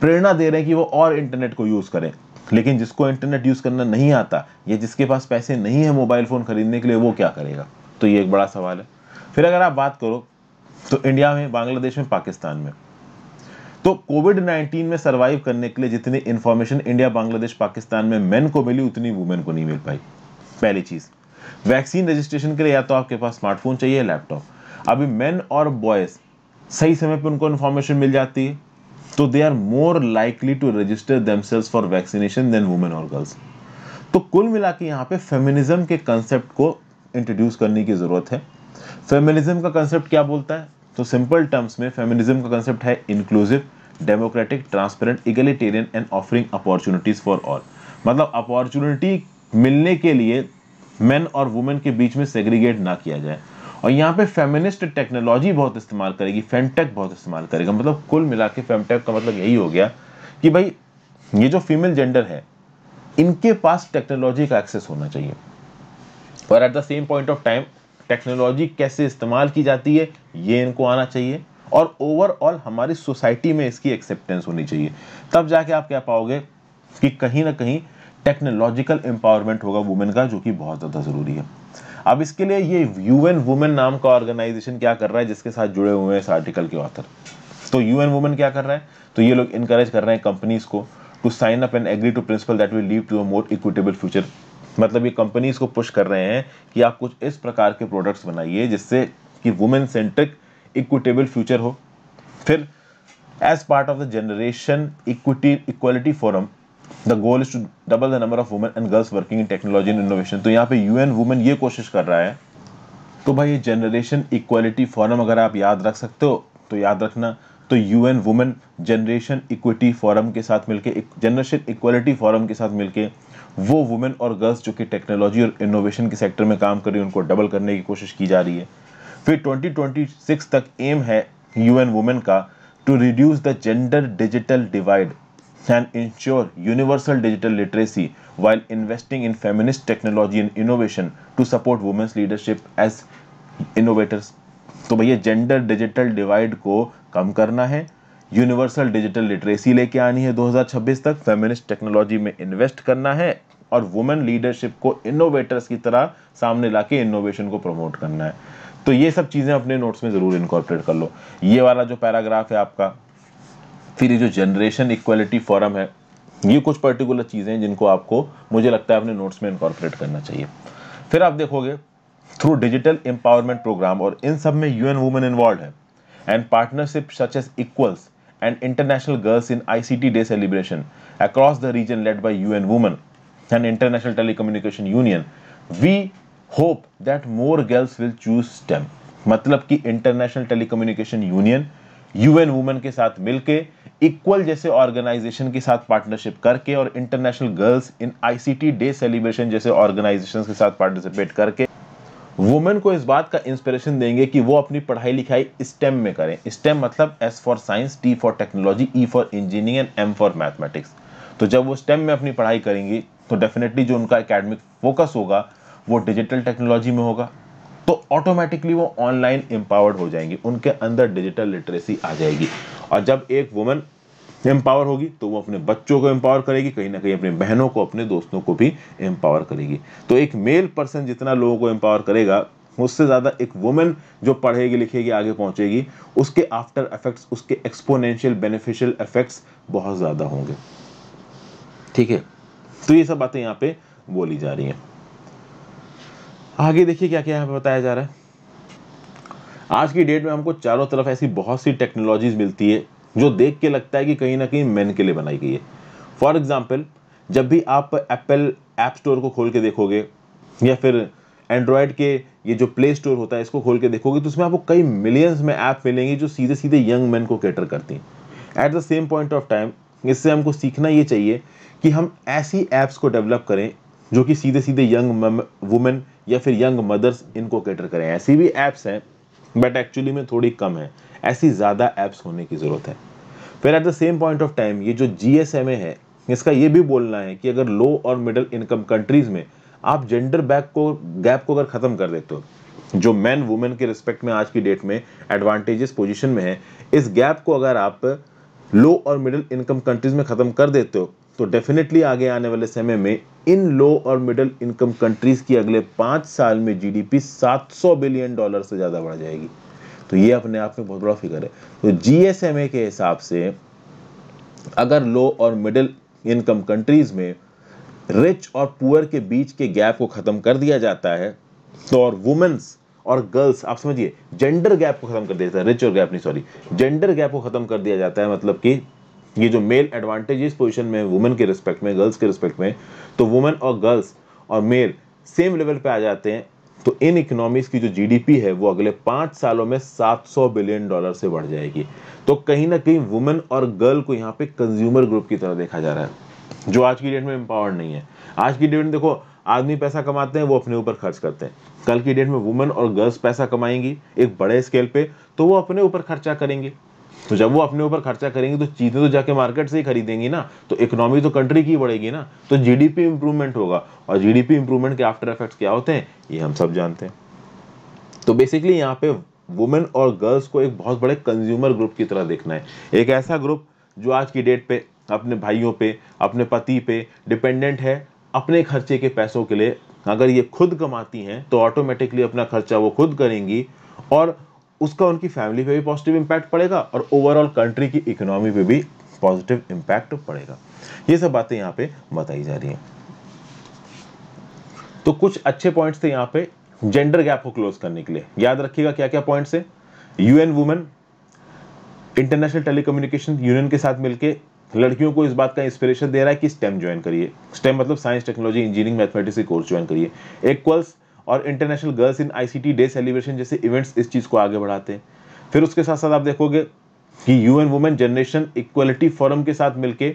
प्रेरणा दे रहे हैं कि वो और इंटरनेट को यूज़ करें लेकिन जिसको इंटरनेट यूज़ करना नहीं आता या जिसके पास पैसे नहीं है मोबाइल फ़ोन ख़रीदने के लिए वो क्या करेगा तो ये एक बड़ा सवाल है फिर अगर आप बात करो तो इंडिया में बांग्लादेश में पाकिस्तान में तो कोविड 19 में सरवाइव करने के लिए जितनी इंफॉर्मेशन इंडिया बांग्लादेश पाकिस्तान में मेन को मिली उतनी वुमेन को नहीं मिल पाई पहली चीज़ वैक्सीन रजिस्ट्रेशन के लिए या तो आपके पास स्मार्टफोन चाहिए लैपटॉप अभी मेन और बॉयज़ सही समय पर उनको इन्फॉर्मेशन मिल जाती है तो they are more likely to register themselves for vaccination than women और गर्ल्स तो कुल मिला के यहाँ पे फेमिनिज्म के कंसेप्ट को इंट्रोड्यूस करने की ज़रूरत है फेमिनिज्म का कंसेप्ट क्या बोलता है तो सिंपल टर्म्स में फेमिनिज्म का कंसेप्ट है inclusive democratic transparent egalitarian and offering opportunities for all मतलब अपॉर्चुनिटी मिलने के लिए मेन और वुमेन के बीच में सेग्रीगेट ना किया जाए और यहाँ पे फेमिनिस्ट टेक्नोलॉजी बहुत इस्तेमाल करेगी फेमटेक बहुत इस्तेमाल करेगा मतलब कुल मिला के फेमटेक का मतलब यही हो गया कि भाई ये जो फीमेल जेंडर है इनके पास टेक्नोलॉजी का एक्सेस होना चाहिए पर at the same point of time technology कैसे इस्तेमाल की जाती है ये इनको आना चाहिए और ओवरऑल हमारी सोसाइटी में इसकी एक्सेप्टेंस होनी चाहिए तब जाके आप क्या पाओगे कि कहीं ना कहीं टेक्नोलॉजिकल एम्पावरमेंट होगा वुमेन का जो कि बहुत ज़्यादा ज़रूरी है अब इसके लिए ये यूएन वुमेन नाम का ऑर्गेनाइजेशन क्या कर रहा है जिसके साथ जुड़े हुए हैं इस आर्टिकल के ऑथर तो यूएन वुमेन क्या कर रहा है तो ये लोग इनकरेज कर रहे हैं कंपनीज को to sign up and agree to principle that will lead to a more equitable future मतलब ये कंपनीज को पुश कर रहे हैं कि आप कुछ इस प्रकार के प्रोडक्ट्स बनाइए जिससे कि वुमेन सेंट्रिक इक्विटेबल फ्यूचर हो फिर as part of the generation equity equality forum the goal is to double the number of women and girls working in technology and innovation तो यहाँ पे यूएन वुमेन ये कोशिश कर रहा है तो भाई ये जनरेशन इक्वालिटी फॉरम अगर आप याद रख सकते हो तो याद रखना तो UN women generation equity forum के साथ मिलके जनरेशन इक्वलिटी फॉरम के साथ मिलके वो वुमेन और गर्ल्स जो कि टेक्नोलॉजी और इनोवेशन के सेक्टर में काम कर रही है उनको डबल करने की कोशिश की जा रही है फिर 2026 तक एम है यूएन वुमेन का to reduce the gender digital divide can ensure universal digital literacy while investing in feminist technology and innovation to support women's leadership as innovators. तो भैया जेंडर डिजिटल डिवाइड को कम करना है यूनिवर्सल डिजिटल लिटरेसी लेके आनी है 2026 तक फेमिनिस्ट टेक्नोलॉजी में इन्वेस्ट करना है और वुमेन लीडरशिप को इनोवेटर्स की तरह सामने लाके इनोवेशन को प्रमोट करना है तो ये सब चीज़ें अपने नोट्स में ज़रूर इनकॉर्पोरेट कर लो ये वाला जो पैराग्राफ है आपका फिर ये जो जनरेशन इक्वलिटी फॉरम है ये कुछ पर्टिकुलर चीज़ें हैं जिनको आपको मुझे लगता है अपने नोट्स में इनकॉर्पोरेट करना चाहिए फिर आप देखोगे थ्रू डिजिटल एम्पावरमेंट प्रोग्राम और इन सब में यूएन वुमेन इन्वॉल्व है and partnership such as equals and international girls in ICT day celebration across the region led by UN women and international telecommunication union we hope that more girls will choose STEM मतलब कि international telecommunication union UN women के साथ मिलके equal जैसे organisation के साथ partnership करके और international girls in ICT day celebration जैसे ऑर्गेनाइजेशन के साथ पार्टिसिपेट करके वुमेन को इस बात का इंस्पिरेशन देंगे कि वो अपनी पढ़ाई लिखाई स्टेम में करें स्टेम मतलब S for science T for technology E for engineering and M for mathematics तो जब वो स्टेम में अपनी पढ़ाई करेंगी तो डेफिनेटली जो उनका एकेडमिक फोकस होगा वो डिजिटल टेक्नोलॉजी में होगा तो ऑटोमेटिकली वो ऑनलाइन एम्पावर्ड हो जाएंगी उनके अंदर डिजिटल लिटरेसी आ जाएगी और जब एक वुमेन एम्पावर होगी तो वो अपने बच्चों को एम्पावर करेगी कहीं ना कहीं अपनी बहनों को अपने दोस्तों को भी एम्पावर करेगी तो एक मेल पर्सन जितना लोगों को एम्पावर करेगा उससे ज़्यादा एक वुमेन जो पढ़ेगी लिखेगी आगे पहुंचेगी उसके आफ्टर इफेक्ट्स उसके एक्सपोनेंशियल बेनिफिशियल इफेक्ट्स बहुत ज़्यादा होंगे ठीक है तो ये सब बातें यहाँ पे बोली जा रही हैं आगे देखिए क्या क्या यहाँ पे बताया जा रहा है आज की डेट में हमको चारों तरफ ऐसी बहुत सी टेक्नोलॉजीज मिलती है जो देख के लगता है कि कहीं ना कहीं मैन के लिए बनाई गई है फॉर एग्जाम्पल जब भी आप एप्पल ऐप स्टोर को खोल के देखोगे या फिर एंड्रॉयड के ये जो प्ले स्टोर होता है इसको खोल के देखोगे तो उसमें आपको कई मिलियंस में ऐप मिलेंगे जो सीधे सीधे यंग मैन को कैटर करती हैं at the same point of time इससे हमको सीखना ये चाहिए कि हम ऐसी ऐप्स को डेवलप करें जो कि सीधे सीधे यंग वुमेन या फिर यंग मदर्स इनको कैटर करें ऐसी भी ऐप्स हैं बट एक्चुअली में थोड़ी कम है ऐसी ज़्यादा ऐप्स होने की ज़रूरत है फिर at the same point of time ये जो जी है इसका ये भी बोलना है कि अगर लो और मिडल इनकम कंट्रीज़ में आप जेंडर बैक को गैप को अगर ख़त्म कर देते हो जो मैन वुमेन के रिस्पेक्ट में आज की डेट में एडवांटेजेस पोजीशन में है इस गैप को अगर आप लो और मिडिल इनकम कंट्रीज़ में ख़त्म कर देते हो तो डेफिनेटली आगे आने वाले समय में इन लो और मिडिल इनकम कंट्रीज़ की अगले पांच साल में जीडीपी 700 बिलियन डॉलर से ज़्यादा बढ़ जाएगी तो ये अपने आप में बहुत बड़ा फिगर है तो जीएसएमए के हिसाब से अगर लो और मिडिल इनकम कंट्रीज़ में रिच और पुअर के बीच के गैप को ख़त्म कर दिया जाता है तो और वुमेन्स और गर्ल्स आप समझिए जेंडर गैप को ख़त्म कर दिया जाता है रिच और गैप नहीं सॉरी जेंडर गैप को ख़त्म कर दिया जाता है मतलब कि ये जो मेल एडवांटेज इस पोजीशन में वुमेन के रिस्पेक्ट में गर्ल्स के रिस्पेक्ट में तो वुमेन और गर्ल्स और मेल सेम लेवल पे आ जाते हैं तो इन इकोनॉमीज़ की जो जीडीपी है वो अगले पाँच सालों में 700 बिलियन डॉलर से बढ़ जाएगी तो कहीं ना कहीं वुमेन और गर्ल को यहाँ पे कंज्यूमर ग्रुप की तरह देखा जा रहा है जो आज की डेट में एम्पावर्ड नहीं है आज की डेट में देखो आदमी पैसा कमाते हैं वो अपने ऊपर खर्च करते हैं कल की डेट में वुमेन और गर्ल्स पैसा कमाएंगी एक बड़े स्केल पे तो वो अपने ऊपर खर्चा करेंगे तो जब वो अपने ऊपर खर्चा करेंगे तो चीज़ें तो जाके मार्केट से ही खरीदेंगी ना तो इकोनॉमी तो कंट्री की बढ़ेगी ना तो जीडीपी इंप्रूवमेंट होगा और जीडीपी इंप्रूवमेंट के आफ्टर इफेक्ट्स क्या होते हैं ये हम सब जानते हैं तो बेसिकली यहाँ पे वुमेन और गर्ल्स को एक बहुत बड़े कंज्यूमर ग्रुप की तरह देखना है एक ऐसा ग्रुप जो आज की डेट पे अपने भाइयों पे अपने पति पे डिपेंडेंट है अपने खर्चे के पैसों के लिए अगर ये खुद कमाती हैं तो ऑटोमेटिकली अपना खर्चा वो खुद करेंगी और उसका उनकी फैमिली पे भी पॉजिटिव इम्पैक्ट पड़ेगा और ओवरऑल कंट्री की इकोनॉमी पे भी पॉजिटिव इम्पैक्ट पड़ेगा ये सब बातें यहाँ पे बताई जा रही हैं तो कुछ अच्छे पॉइंट्स थे यहाँ पे जेंडर गैप को क्लोज करने के लिए याद रखिएगा क्या क्या पॉइंट्स है UN women international telecommunication union के साथ मिलकर लड़कियों को इस बात का इंस्पिरेशन दे रहा है कि स्टेम ज्वाइन करिए स्टेम मतलब साइंस टेक्नोलॉजी इंजीनियरिंग मैथमेटिक्स के कोर्स ज्वाइन करिए इक्वल्स और international girls in ICT day celebration जैसे इवेंट्स इस चीज़ को आगे बढ़ाते हैं फिर उसके साथ साथ आप देखोगे कि UN women generation equality forum के साथ मिलकर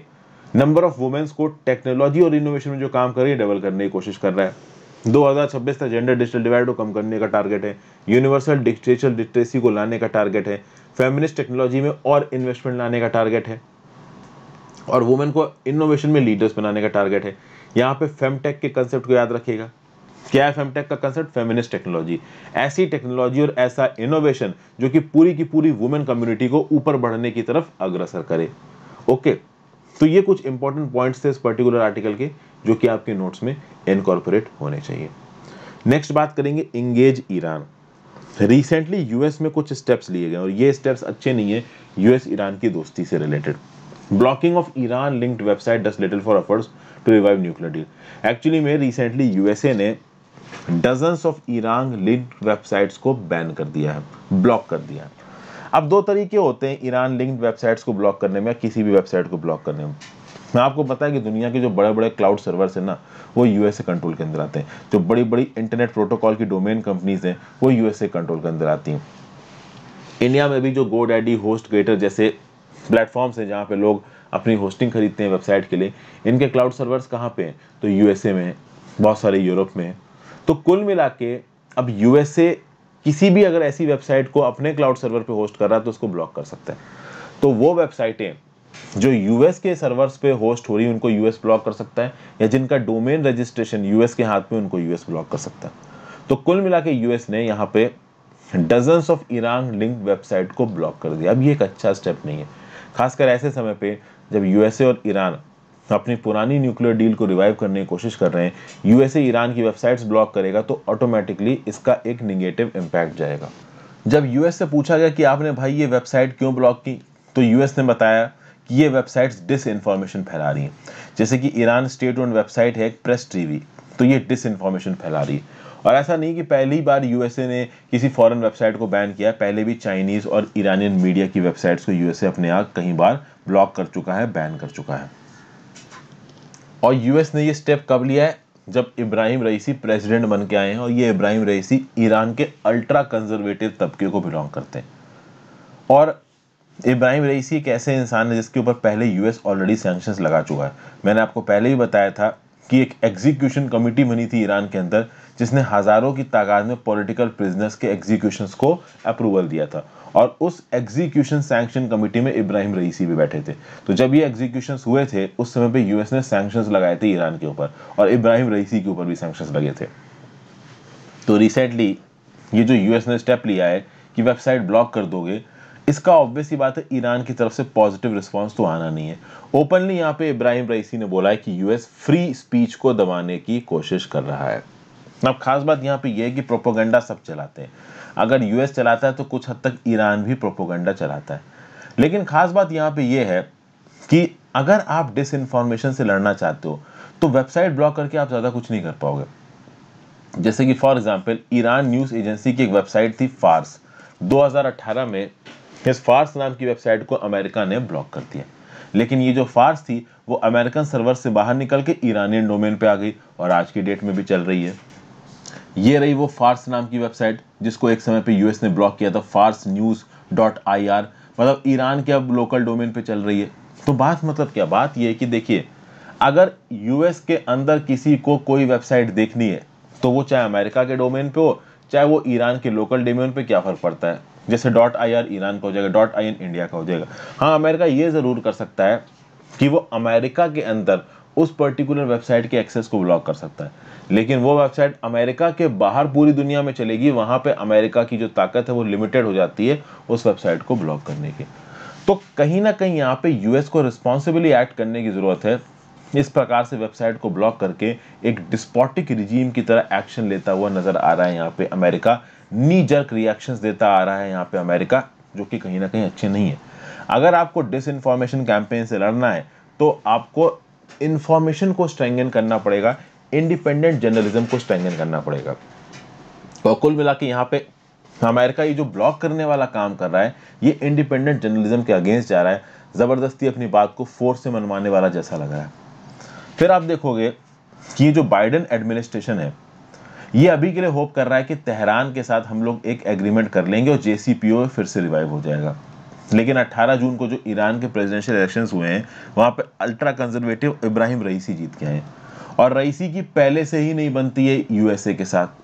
नंबर ऑफ वुमेन्स को टेक्नोलॉजी और इनोवेशन में जो काम कर रही है डबल करने की कोशिश कर रहा है 2026 तक जेंडर डिजिटल डिवाइड को कम करने का टारगेट है यूनिवर्सल डिजिटल लिटरेसी को लाने का टारगेट है फेमिनिस्ट टेक्नोलॉजी में और इन्वेस्टमेंट लाने का टारगेट है और वुमेन को इनोवेशन में लीडर्स बनाने का टारगेट है यहाँ पे फेमटेक के कंसेप्ट को याद रखिएगा क्या है फेमटेक का कंसेप्ट फेमिनिस्ट टेक्नोलॉजी ऐसी टेक्नोलॉजी और ऐसा इनोवेशन जो कि पूरी की पूरी वुमेन कम्युनिटी को ऊपर बढ़ने की तरफ अग्रसर करे ओके तो ये कुछ इंपॉर्टेंट पॉइंट्स थे इस पर्टिकुलर आर्टिकल के जो कि आपके नोट्स में इनकॉर्पोरेट होने चाहिए नेक्स्ट बात करेंगे इंगेज ईरान रिसेंटली यूएस में कुछ स्टेप्स लिए गए और ये स्टेप्स अच्छे नहीं है यूएस ईरान की दोस्ती से related blocking of Iran linked website does little for efforts to revive nuclear deal actually में रिसेंटली यूएसए ने dozen of Iran link websites को बैन कर दिया है ब्लॉक कर दिया है अब दो तरीके होते हैं ईरान लिंक्ड वेबसाइट्स को ब्लॉक करने में या किसी भी वेबसाइट को ब्लॉक करने में मैं आपको बताया कि दुनिया के जो बड़े बड़े क्लाउड सर्वर्स हैं ना वो यूएसए कंट्रोल के अंदर आते हैं जो बड़ी बड़ी इंटरनेट प्रोटोकॉल की डोमेन कंपनीज हैं वो यूएसए कंट्रोल के अंदर आती हैं इंडिया में भी जो गो डैडी होस्ट ग्रेटर जैसे प्लेटफॉर्म्स हैं जहाँ पे लोग अपनी होस्टिंग खरीदते हैं वेबसाइट के लिए इनके क्लाउड सर्वर्स कहाँ पे हैं तो यूएसए में बहुत सारे यूरोप में तो कुल मिला के अब यूएसए किसी भी अगर ऐसी वेबसाइट को अपने क्लाउड सर्वर पे होस्ट कर रहा है तो उसको ब्लॉक कर सकता है तो वो वेबसाइटें जो यूएस के सर्वर्स पे होस्ट हो रही उनको यूएस ब्लॉक कर सकता है या जिनका डोमेन रजिस्ट्रेशन यूएस के हाथ में उनको यूएस ब्लॉक कर सकता है तो कुल मिला के यूएस ने यहाँ पे dozens of Iran link website को ब्लॉक कर दिया अब ये एक अच्छा स्टेप नहीं है खासकर ऐसे समय पर जब यूएसए और ईरान अपनी पुरानी न्यूक्लियर डील को रिवाइव करने की कोशिश कर रहे हैं यूएसए ईरान की वेबसाइट्स ब्लॉक करेगा तो ऑटोमेटिकली इसका एक निगेटिव इम्पैक्ट जाएगा जब यूएस से पूछा गया कि आपने भाई ये वेबसाइट क्यों ब्लॉक की तो यूएस ने बताया कि ये वेबसाइट्स डिस इन्फॉर्मेशन फैला रही हैं जैसे कि ईरान स्टेट ओन वेबसाइट है एक प्रेस टीवी तो ये डिस इन्फॉर्मेशन फैला रही है और ऐसा नहीं कि पहली बार यूएसए ने किसी फॉरेन वेबसाइट को बैन किया पहले भी चाइनीज़ और ईरानियन मीडिया की वेबसाइट्स को यूएसए अपने आप कई बार ब्लॉक कर चुका है बैन कर चुका है और यूएस ने ये स्टेप कब लिया है जब इब्राहिम रईसी प्रेसिडेंट बन के आए हैं और ये इब्राहिम रईसी ईरान के अल्ट्रा कंजर्वेटिव तबके को बिलोंग करते हैं और इब्राहिम रईसी एक ऐसे इंसान है जिसके ऊपर पहले यूएस ऑलरेडी सेंक्शन लगा चुका है मैंने आपको पहले ही बताया था कि एक एग्जीक्यूशन कमिटी बनी थी ईरान के अंदर जिसने हज़ारों की तादाद में पॉलिटिकल प्रिजनर्स के एग्जीक्यूशन को अप्रूवल दिया था और उस एग्जीक्यूशन सैंक्शन कमेटी में इब्राहिम रईसी भी बैठे थे तो जब ये एग्जीक्यूशन हुए थे उस समय पर यूएस ने सैंक्शंस लगाए थे ईरान के ऊपर और इब्राहिम रईसी के ऊपर भी सैंक्शंस लगे थे तो रिसेंटली ये जो यूएस ने स्टेप लिया है कि वेबसाइट ब्लॉक कर दोगे इसका ऑब्वियस ही बात है ईरान की तरफ से पॉजिटिव रिस्पांस तो आना नहीं है ओपनली यहाँ पे इब्राहिम रईसी ने बोला है कि यूएस फ्री स्पीच को दबाने की कोशिश कर रहा है अब खास बात यहाँ पे यह है कि प्रोपोगंडा सब चलाते हैं अगर यूएस चलाता है तो कुछ हद तक ईरान भी प्रोपोगंडा चलाता है लेकिन खास बात यहाँ पे यह है कि अगर आप डिस से लड़ना चाहते हो तो वेबसाइट ब्लॉक करके आप ज़्यादा कुछ नहीं कर पाओगे जैसे कि for example Iran news agency की एक वेबसाइट थी फार्स 2018 में इस फार्स नाम की वेबसाइट को अमेरिका ने ब्लॉक कर दिया लेकिन ये जो फार्स थी वो अमेरिकन सर्वर से बाहर निकल के ईरानियन डोमेन पे आ गई और आज की डेट में भी चल रही है ये रही वो फार्स नाम की वेबसाइट जिसको एक समय पे यूएस ने ब्लॉक किया था Fars news dot I R मतलब ईरान के अब लोकल डोमेन पे चल रही है तो बात मतलब क्या बात ये है कि देखिए अगर यूएस के अंदर किसी को कोई वेबसाइट देखनी है तो वो चाहे अमेरिका के डोमेन पे हो चाहे वो ईरान के लोकल डोमेन पे क्या फ़र्क पड़ता है जैसे डॉट आई आर ईरान का हो जाएगा डॉट आई एन इंडिया का हो जाएगा हाँ अमेरिका ये ज़रूर कर सकता है कि वो अमेरिका के अंदर उस पर्टिकुलर वेबसाइट के एक्सेस को ब्लॉक कर सकता है लेकिन वो वेबसाइट अमेरिका के बाहर पूरी दुनिया में चलेगी वहाँ पे अमेरिका की जो ताकत है वो लिमिटेड हो जाती है उस वेबसाइट को ब्लॉक करने की तो कहीं ना कहीं यहाँ पे यूएस को रिस्पॉन्सिबली एक्ट करने की ज़रूरत है इस प्रकार से वेबसाइट को ब्लॉक करके एक डिस्पोटिक रिजीम की तरह एक्शन लेता हुआ नज़र आ रहा है यहाँ पे अमेरिका नी जर्क रिएक्शन देता आ रहा है यहाँ पे अमेरिका जो कि कहीं ना कहीं अच्छे नहीं है अगर आपको इन्फॉर्मेशन कैंपेन से लड़ना है तो आपको इंफॉर्मेशन को स्ट्रेंगन करना पड़ेगा इंडिपेंडेंट जर्नलिज्म को स्ट्रेंगन करना पड़ेगा और कुल मिला के यहाँ पे अमेरिका ये जो ब्लॉक करने वाला काम कर रहा है ये इंडिपेंडेंट जर्नलिज्म के अगेंस्ट जा रहा है ज़बरदस्ती अपनी बात को फोर्स से मनवाने वाला जैसा लग रहा है फिर आप देखोगे कि ये जो बाइडन एडमिनिस्ट्रेशन है ये अभी के लिए होप कर रहा है कि तेहरान के साथ हम लोग एक एग्रीमेंट कर लेंगे और जे फिर से रिवाइव हो जाएगा लेकिन 18 जून को जो ईरान के प्रेसिडेंशियल इलेक्शंस हुए हैं वहाँ पर अल्ट्रा कंजर्वेटिव इब्राहिम रईसी जीत के आए और रईसी की पहले से ही नहीं बनती है यूएसए के साथ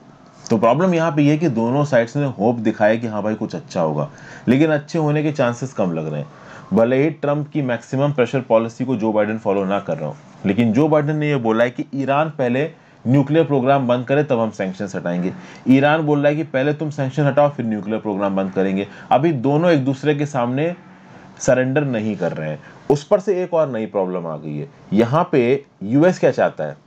तो प्रॉब्लम यहाँ पे ये यह कि दोनों साइड्स ने होप दिखाया कि हाँ भाई कुछ अच्छा होगा लेकिन अच्छे होने के चांसेस कम लग रहे हैं भले ही ट्रंप की मैक्सिमम प्रेशर पॉलिसी को जो बाइडन फॉलो ना कर रहा हूँ लेकिन जो बाइडन ने यह बोला है कि ईरान पहले न्यूक्लियर प्रोग्राम बंद करें तब हम सेंक्शन हटाएंगे ईरान बोल रहा है कि पहले तुम सैंक्शन हटाओ फिर न्यूक्लियर प्रोग्राम बंद करेंगे अभी दोनों एक दूसरे के सामने सरेंडर नहीं कर रहे हैं उस पर से एक और नई प्रॉब्लम आ गई है यहाँ पे यूएस क्या चाहता है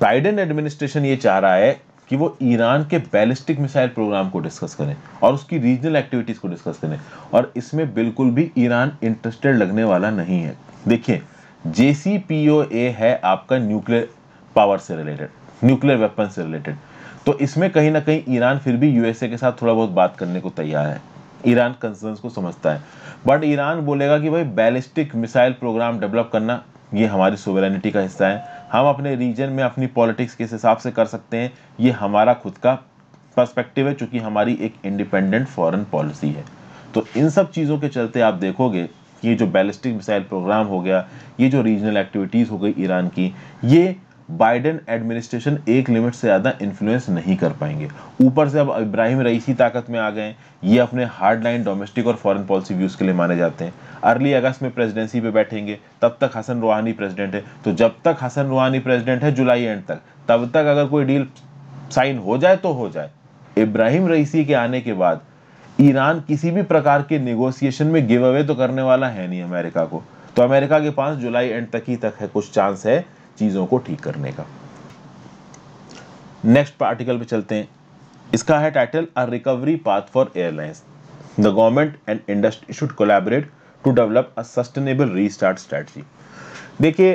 बाइडेन एडमिनिस्ट्रेशन ये चाह रहा है कि वो ईरान के बैलिस्टिक मिसाइल प्रोग्राम को डिस्कस करें और उसकी रीजनल एक्टिविटीज़ को डिस्कस करें और इसमें बिल्कुल भी ईरान इंटरेस्टेड लगने वाला नहीं है देखिए जे है आपका न्यूक्लियर पावर से रिलेटेड न्यूक्लियर वेपन से रिलेटेड तो इसमें कहीं ना कहीं ईरान फिर भी यूएसए के साथ थोड़ा बहुत बात करने को तैयार है ईरान कंसर्न को समझता है बट ईरान बोलेगा कि भाई बैलिस्टिक मिसाइल प्रोग्राम डेवलप करना ये हमारी सुवेरेनिटी का हिस्सा है हम अपने रीजन में अपनी पॉलिटिक्स के हिसाब से कर सकते हैं ये हमारा खुद का पर्सपेक्टिव है चूँकि हमारी एक इंडिपेंडेंट फॉरेन पॉलिसी है तो इन सब चीज़ों के चलते आप देखोगे कि ये जो बैलिस्टिक मिसाइल प्रोग्राम हो गया ये जो रीजनल एक्टिविटीज़ हो गई ईरान की ये बाइडेन एडमिनिस्ट्रेशन एक लिमिट से ज़्यादा इन्फ्लुएंस नहीं कर पाएंगे ऊपर से अब इब्राहिम रईसी ताकत में आ गए ये अपने हार्ड लाइन डोमेस्टिक और फॉरेन पॉलिसी व्यूज़ के लिए माने जाते हैं अर्ली अगस्त में प्रेसिडेंसी पे बैठेंगे तब तक हसन रूहानी प्रेसिडेंट है तो जब तक हसन रूहानी प्रेसिडेंट है जुलाई एंड तक तब तक अगर कोई डील साइन हो जाए तो हो जाए इब्राहिम रईसी के आने के बाद ईरान किसी भी प्रकार के निगोसिएशन में गिव अवे तो करने वाला है नहीं अमेरिका को तो अमेरिका के पास जुलाई एंड तक ही तक है कुछ चांस है चीज़ों को ठीक करने का नेक्स्ट आर्टिकल पे चलते हैं इसका है title a recovery path for airlines the government and industry should collaborate to develop a sustainable restart strategy देखिए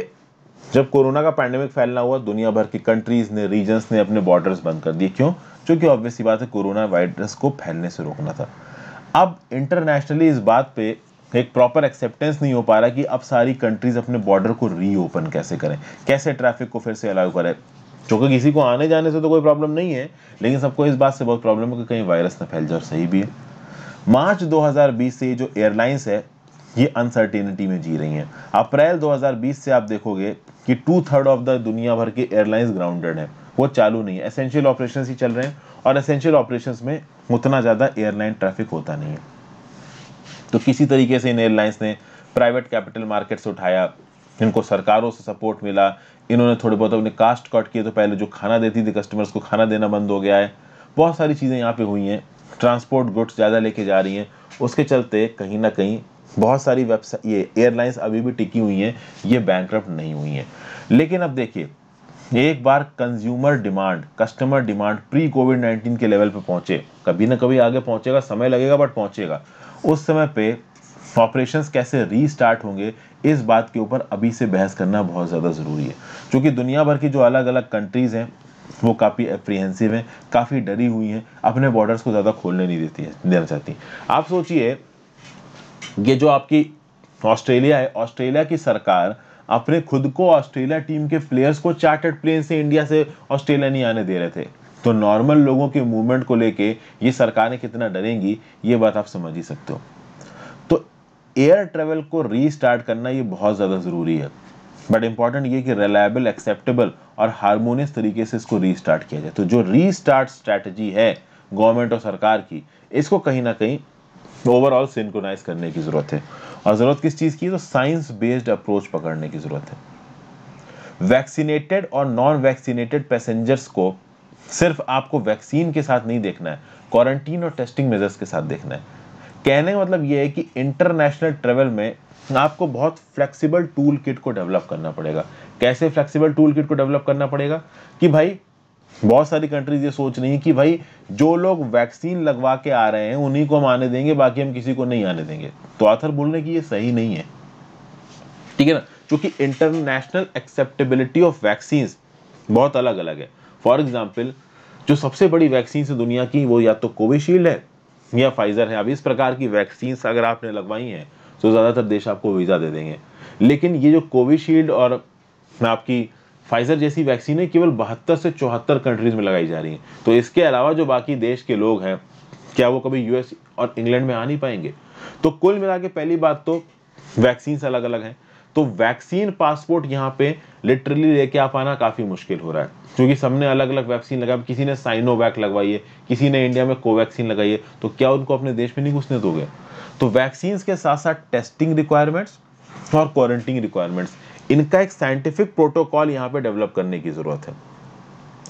जब कोरोना का पैंडेमिक फैलना हुआ दुनिया भर की कंट्रीज ने रीजन्स ने अपने बॉर्डर्स बंद कर दिए क्यों क्योंकि ऑब्वियसली बात है कोरोना वायरस को फैलने से रोकना था अब इंटरनेशनली इस बात पे एक प्रॉपर एक्सेप्टेंस नहीं हो पा रहा कि अब सारी कंट्रीज अपने बॉर्डर को रीओपन कैसे करें कैसे ट्रैफिक को फिर से अलाउ करें क्योंकि किसी को आने जाने से तो कोई प्रॉब्लम नहीं है लेकिन सबको इस बात से बहुत प्रॉब्लम है कि कहीं वायरस ना फैल जाए सही भी है मार्च 2020 से जो एयरलाइंस है ये अनसर्टेनिटी में जी रही हैं अप्रैल 2020 से आप देखोगे कि टू थर्ड ऑफ द दुनिया भर के एयरलाइंस ग्राउंडेड हैं वो चालू नहीं है एसेंशियल ऑपरेशन ही चल रहे हैं और एसेंशियल ऑपरेशन में उतना ज़्यादा एयरलाइन ट्रैफिक होता नहीं है तो किसी तरीके से इन एयरलाइंस ने प्राइवेट कैपिटल मार्केट से उठाया इनको सरकारों से सपोर्ट मिला इन्होंने थोड़े बहुत अपने कास्ट कट किए तो पहले जो खाना देती थी कस्टमर्स को खाना देना बंद हो गया है बहुत सारी चीज़ें यहाँ पे हुई हैं ट्रांसपोर्ट गुड्स ज़्यादा लेके जा रही हैं उसके चलते कहीं ना कहीं बहुत सारी वेबसाइट ये एयरलाइंस अभी भी टिकी हुई हैं ये बैंक नहीं हुई हैं लेकिन अब देखिए एक बार consumer demand customer demand pre covid nineteen के लेवल पर पहुंचे कभी ना कभी आगे पहुंचेगा समय लगेगा बट पहुंचेगा उस समय पे ऑपरेशंस कैसे रीस्टार्ट होंगे इस बात के ऊपर अभी से बहस करना बहुत ज़्यादा ज़रूरी है क्योंकि दुनिया भर की जो अलग अलग कंट्रीज़ हैं वो काफ़ी अप्रीहेंसिव हैं काफ़ी डरी हुई हैं अपने बॉर्डर्स को ज़्यादा खोलने नहीं देती है देना चाहती आप सोचिए ये जो आपकी ऑस्ट्रेलिया है ऑस्ट्रेलिया की सरकार अपने खुद को ऑस्ट्रेलिया टीम के प्लेयर्स को चार्टर्ड प्लेन से इंडिया से ऑस्ट्रेलिया नहीं आने दे रहे थे तो नॉर्मल लोगों के मूवमेंट को लेके ये सरकारें कितना डरेंगी ये बात आप समझ ही सकते हो तो एयर ट्रेवल को रीस्टार्ट करना ये बहुत ज़्यादा ज़रूरी है बट इम्पॉर्टेंट ये कि रिलायबल एक्सेप्टेबल और हारमोनियस तरीके से इसको रीस्टार्ट किया जाए तो जो रीस्टार्ट स्ट्रैटेजी है गवर्नमेंट और सरकार की इसको कहीं ना कहीं ओवरऑल सिंकोनाइज करने की ज़रूरत है और ज़रूरत किस चीज़ की तो साइंस बेस्ड अप्रोच पकड़ने की ज़रूरत है वैक्सीनेटेड और नॉन वैक्सीनेटेड पैसेंजर्स को सिर्फ आपको वैक्सीन के साथ नहीं देखना है क्वारंटीन और टेस्टिंग मेजर्स के साथ देखना है कहने का मतलब ये है कि इंटरनेशनल ट्रेवल में आपको बहुत फ्लेक्सिबल टूल किट को डेवलप करना पड़ेगा कैसे फ्लेक्सिबल टूल किट को डेवलप करना पड़ेगा कि भाई बहुत सारी कंट्रीज ये सोच रही हैं कि भाई जो लोग वैक्सीन लगवा के आ रहे हैं उन्हीं को हम आने देंगे बाकी हम किसी को नहीं आने देंगे तो आथर बोल रहे कि ये सही नहीं है ठीक है ना क्योंकि इंटरनेशनल एक्सेप्टेबिलिटी ऑफ वैक्सीन बहुत अलग अलग है फॉर एग्जाम्पल जो सबसे बड़ी वैक्सीन है दुनिया की वो या तो कोविशील्ड है या फाइजर है अब इस प्रकार की वैक्सीन अगर आपने लगवाई हैं तो ज़्यादातर देश आपको वीज़ा दे देंगे लेकिन ये जो कोविशील्ड और आपकी फाइजर जैसी है केवल बहत्तर से चौहत्तर कंट्रीज़ में लगाई जा रही हैं तो इसके अलावा जो बाकी देश के लोग हैं क्या वो कभी यूएस और इंग्लैंड में आ नहीं पाएंगे तो कुल मिला के पहली बात तो वैक्सीन अलग अलग हैं तो वैक्सीन पासपोर्ट यहाँ पे लिटरली लेके आ पाना काफ़ी मुश्किल हो रहा है क्योंकि सबने अलग अलग वैक्सीन लगाई किसी ने साइनोवैक लगवाई है किसी ने इंडिया में कोवैक्सीन लगाई है तो क्या उनको अपने देश में नहीं घुसने दोगे तो वैक्सीन के साथ साथ टेस्टिंग रिक्वायरमेंट्स और क्वारंटीन रिक्वायरमेंट्स इनका एक साइंटिफिक प्रोटोकॉल यहाँ पे डेवलप करने की ज़रूरत है